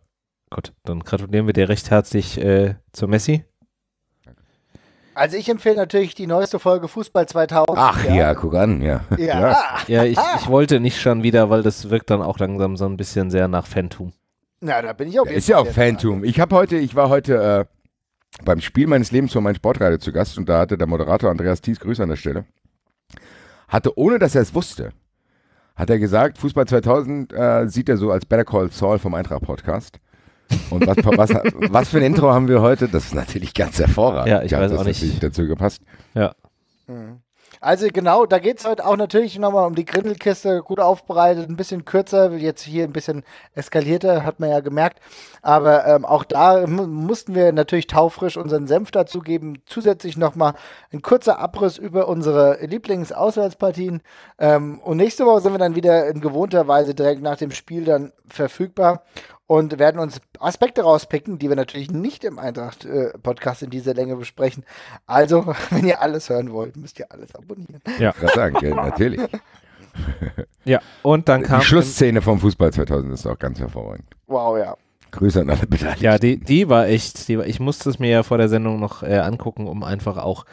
gut. Dann gratulieren wir dir recht herzlich äh, zu Messi. Also ich empfehle natürlich die neueste Folge Fußball 2000. Ach ja, ja guck an, ja. Ja, ja. ja ich, ich, wollte nicht schon wieder, weil das wirkt dann auch langsam so ein bisschen sehr nach Phantom. Na, da bin ich auch. ist ja auch Phantom. Ich habe heute, ich war heute äh, beim Spiel meines Lebens von meinem Sportreiter zu Gast und da hatte der Moderator Andreas Thies, Grüße an der Stelle, hatte, ohne dass er es wusste, hat er gesagt, Fußball 2000 äh, sieht er so als Better Call Saul vom Eintracht Podcast. Und was, was, was, für ein Intro haben wir heute? Das ist natürlich ganz hervorragend. Ja, ich ja, weiß das auch nicht. dazu gepasst. Ja. Mhm. Also genau, da geht es heute auch natürlich nochmal um die Grindelkiste, gut aufbereitet, ein bisschen kürzer, jetzt hier ein bisschen eskalierter, hat man ja gemerkt. Aber ähm, auch da mussten wir natürlich taufrisch unseren Senf dazugeben. Zusätzlich nochmal ein kurzer Abriss über unsere Lieblingsauswärtspartien. Ähm, und nächste Woche sind wir dann wieder in gewohnter Weise direkt nach dem Spiel dann verfügbar und werden uns Aspekte rauspicken, die wir natürlich nicht im Eintracht-Podcast äh, in dieser Länge besprechen. Also, wenn ihr alles hören wollt, müsst ihr alles abonnieren. Ja, ich sagen, ja, natürlich. ja, und dann kam. Die Schlussszene vom Fußball 2000 ist auch ganz hervorragend. Wow, ja. Grüße an alle Beteiligten. Ja, die, die war echt, die war, ich musste es mir ja vor der Sendung noch äh, angucken, um einfach auch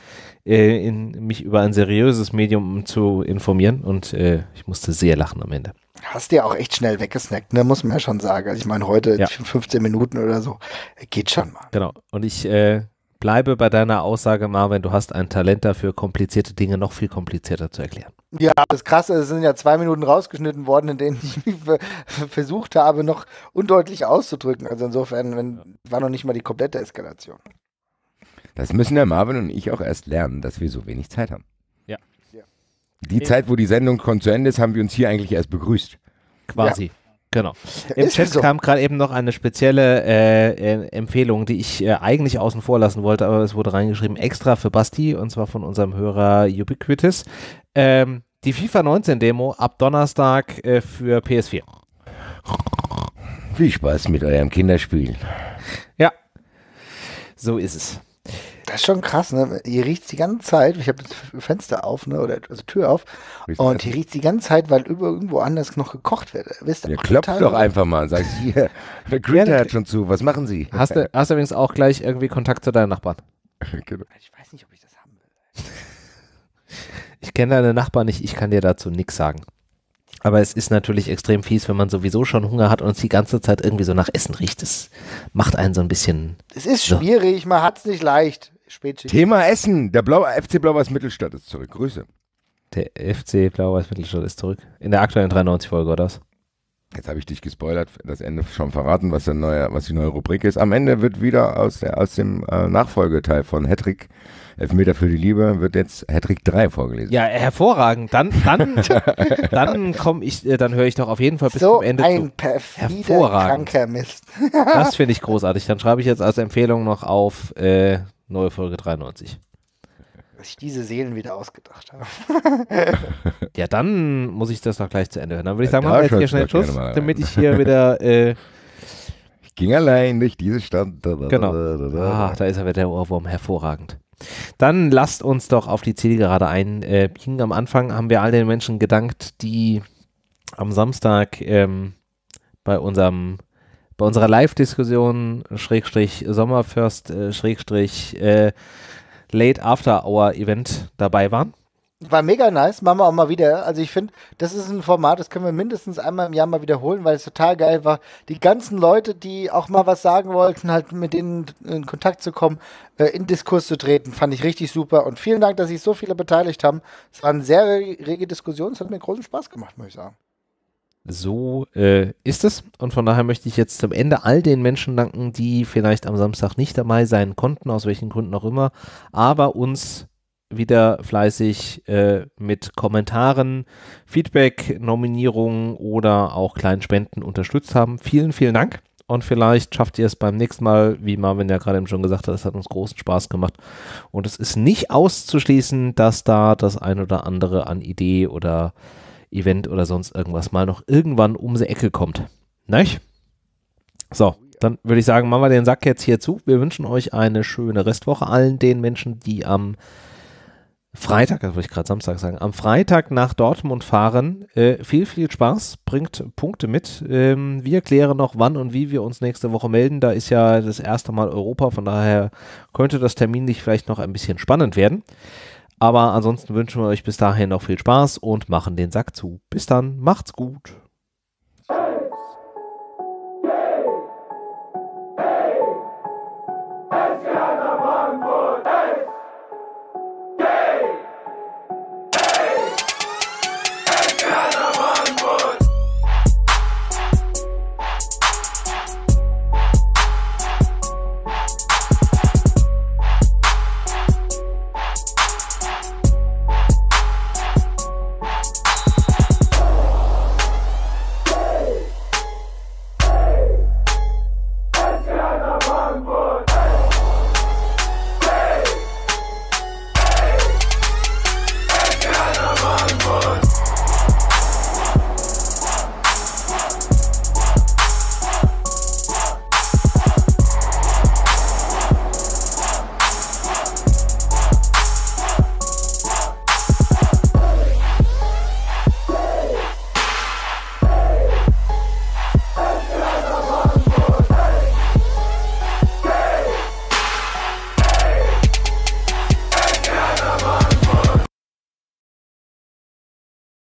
äh, in, mich über ein seriöses Medium zu informieren und äh, ich musste sehr lachen am Ende. Hast du ja auch echt schnell weggesnackt, ne? muss man ja schon sagen. Also ich meine, heute ja. 15 Minuten oder so, geht schon mal. Genau, und ich äh, bleibe bei deiner Aussage, Marvin, du hast ein Talent dafür, komplizierte Dinge noch viel komplizierter zu erklären. Ja, das Krasse es sind ja zwei Minuten rausgeschnitten worden, in denen ich versucht habe, noch undeutlich auszudrücken. Also insofern wenn, war noch nicht mal die komplette Eskalation. Das müssen der Marvin und ich auch erst lernen, dass wir so wenig Zeit haben. Ja. ja. Die Eben. Zeit, wo die Sendung zu Ende ist, haben wir uns hier eigentlich erst begrüßt. Quasi. Ja. Genau. Im Chat so. kam gerade eben noch eine spezielle äh, äh, Empfehlung, die ich äh, eigentlich außen vor lassen wollte, aber es wurde reingeschrieben, extra für Basti, und zwar von unserem Hörer Ubiquitis. Ähm, die FIFA 19 Demo ab Donnerstag äh, für PS4. Viel Spaß mit eurem Kinderspiel. Ja, so ist es. Das ist schon krass, ne? Hier riecht es die ganze Zeit, ich habe das Fenster auf, ne? Oder also Tür auf. und hier riecht es die ganze Zeit, weil über irgendwo anders noch gekocht wird. Wisst ihr? Ja, klopft doch einfach mal und sagt, hier, der Grinder hat schon zu, was machen Sie? Hast du, hast du übrigens auch gleich irgendwie Kontakt zu deinen Nachbarn? genau. Ich weiß nicht, ob ich das haben will. Ich kenne deine Nachbarn nicht, ich kann dir dazu nichts sagen. Aber es ist natürlich extrem fies, wenn man sowieso schon Hunger hat und es die ganze Zeit irgendwie so nach Essen riecht. Das macht einen so ein bisschen. Es ist schwierig, so. man hat es nicht leicht. Spätschicht. Thema Essen. Der Blau FC Blau-Weiß Mittelstadt ist zurück. Grüße. Der FC Blau-Weiß Mittelstadt ist zurück. In der aktuellen 93-Folge, oder was? Jetzt habe ich dich gespoilert, das Ende schon verraten, was, der neue, was die neue Rubrik ist. Am Ende wird wieder aus, der, aus dem äh, Nachfolgeteil von Hattrick Elfmeter für die Liebe wird jetzt Hattrick 3 vorgelesen. Ja, hervorragend. Dann, dann, dann komme ich, äh, dann höre ich doch auf jeden Fall bis so zum Ende ein zu. Perfider, hervorragend. kranker Mist. das finde ich großartig. Dann schreibe ich jetzt als Empfehlung noch auf äh, neue Folge 93 dass ich diese Seelen wieder ausgedacht habe. ja, dann muss ich das noch gleich zu Ende hören. Dann würde ich sagen, machen wir jetzt hier schnell Schuss, damit ich hier wieder. Äh ich ging allein durch diese Stadt. genau. Da, ah, da ist er wieder der Ohrwurm, hervorragend. Dann lasst uns doch auf die Zielgerade einbiegen. Äh, am Anfang haben wir all den Menschen gedankt, die am Samstag ähm, bei unserem bei unserer Live-Diskussion Schrägstrich Sommerfirst äh, Schrägstrich äh, Late After Hour Event dabei waren war mega nice, machen wir auch mal wieder. Also ich finde, das ist ein Format, das können wir mindestens einmal im Jahr mal wiederholen, weil es total geil war. Die ganzen Leute, die auch mal was sagen wollten, halt mit denen in Kontakt zu kommen, äh, in Diskurs zu treten, fand ich richtig super. Und vielen Dank, dass sich so viele beteiligt haben. Es waren sehr rege Diskussionen, es hat mir großen Spaß gemacht, muss ich sagen. So äh, ist es. Und von daher möchte ich jetzt zum Ende all den Menschen danken, die vielleicht am Samstag nicht dabei sein konnten, aus welchen Gründen auch immer, aber uns wieder fleißig äh, mit Kommentaren, Feedback, Nominierungen oder auch kleinen Spenden unterstützt haben. Vielen, vielen Dank. Und vielleicht schafft ihr es beim nächsten Mal, wie Marvin ja gerade eben schon gesagt hat, es hat uns großen Spaß gemacht. Und es ist nicht auszuschließen, dass da das ein oder andere an Idee oder Event oder sonst irgendwas mal noch irgendwann um die Ecke kommt. Nicht? So, dann würde ich sagen, machen wir den Sack jetzt hier zu. Wir wünschen euch eine schöne Restwoche allen den Menschen, die am Freitag, das wollte ich gerade Samstag sagen, am Freitag nach Dortmund fahren. Äh, viel, viel Spaß, bringt Punkte mit. Ähm, wir klären noch, wann und wie wir uns nächste Woche melden. Da ist ja das erste Mal Europa, von daher könnte das terminlich vielleicht noch ein bisschen spannend werden. Aber ansonsten wünschen wir euch bis dahin noch viel Spaß und machen den Sack zu. Bis dann, macht's gut.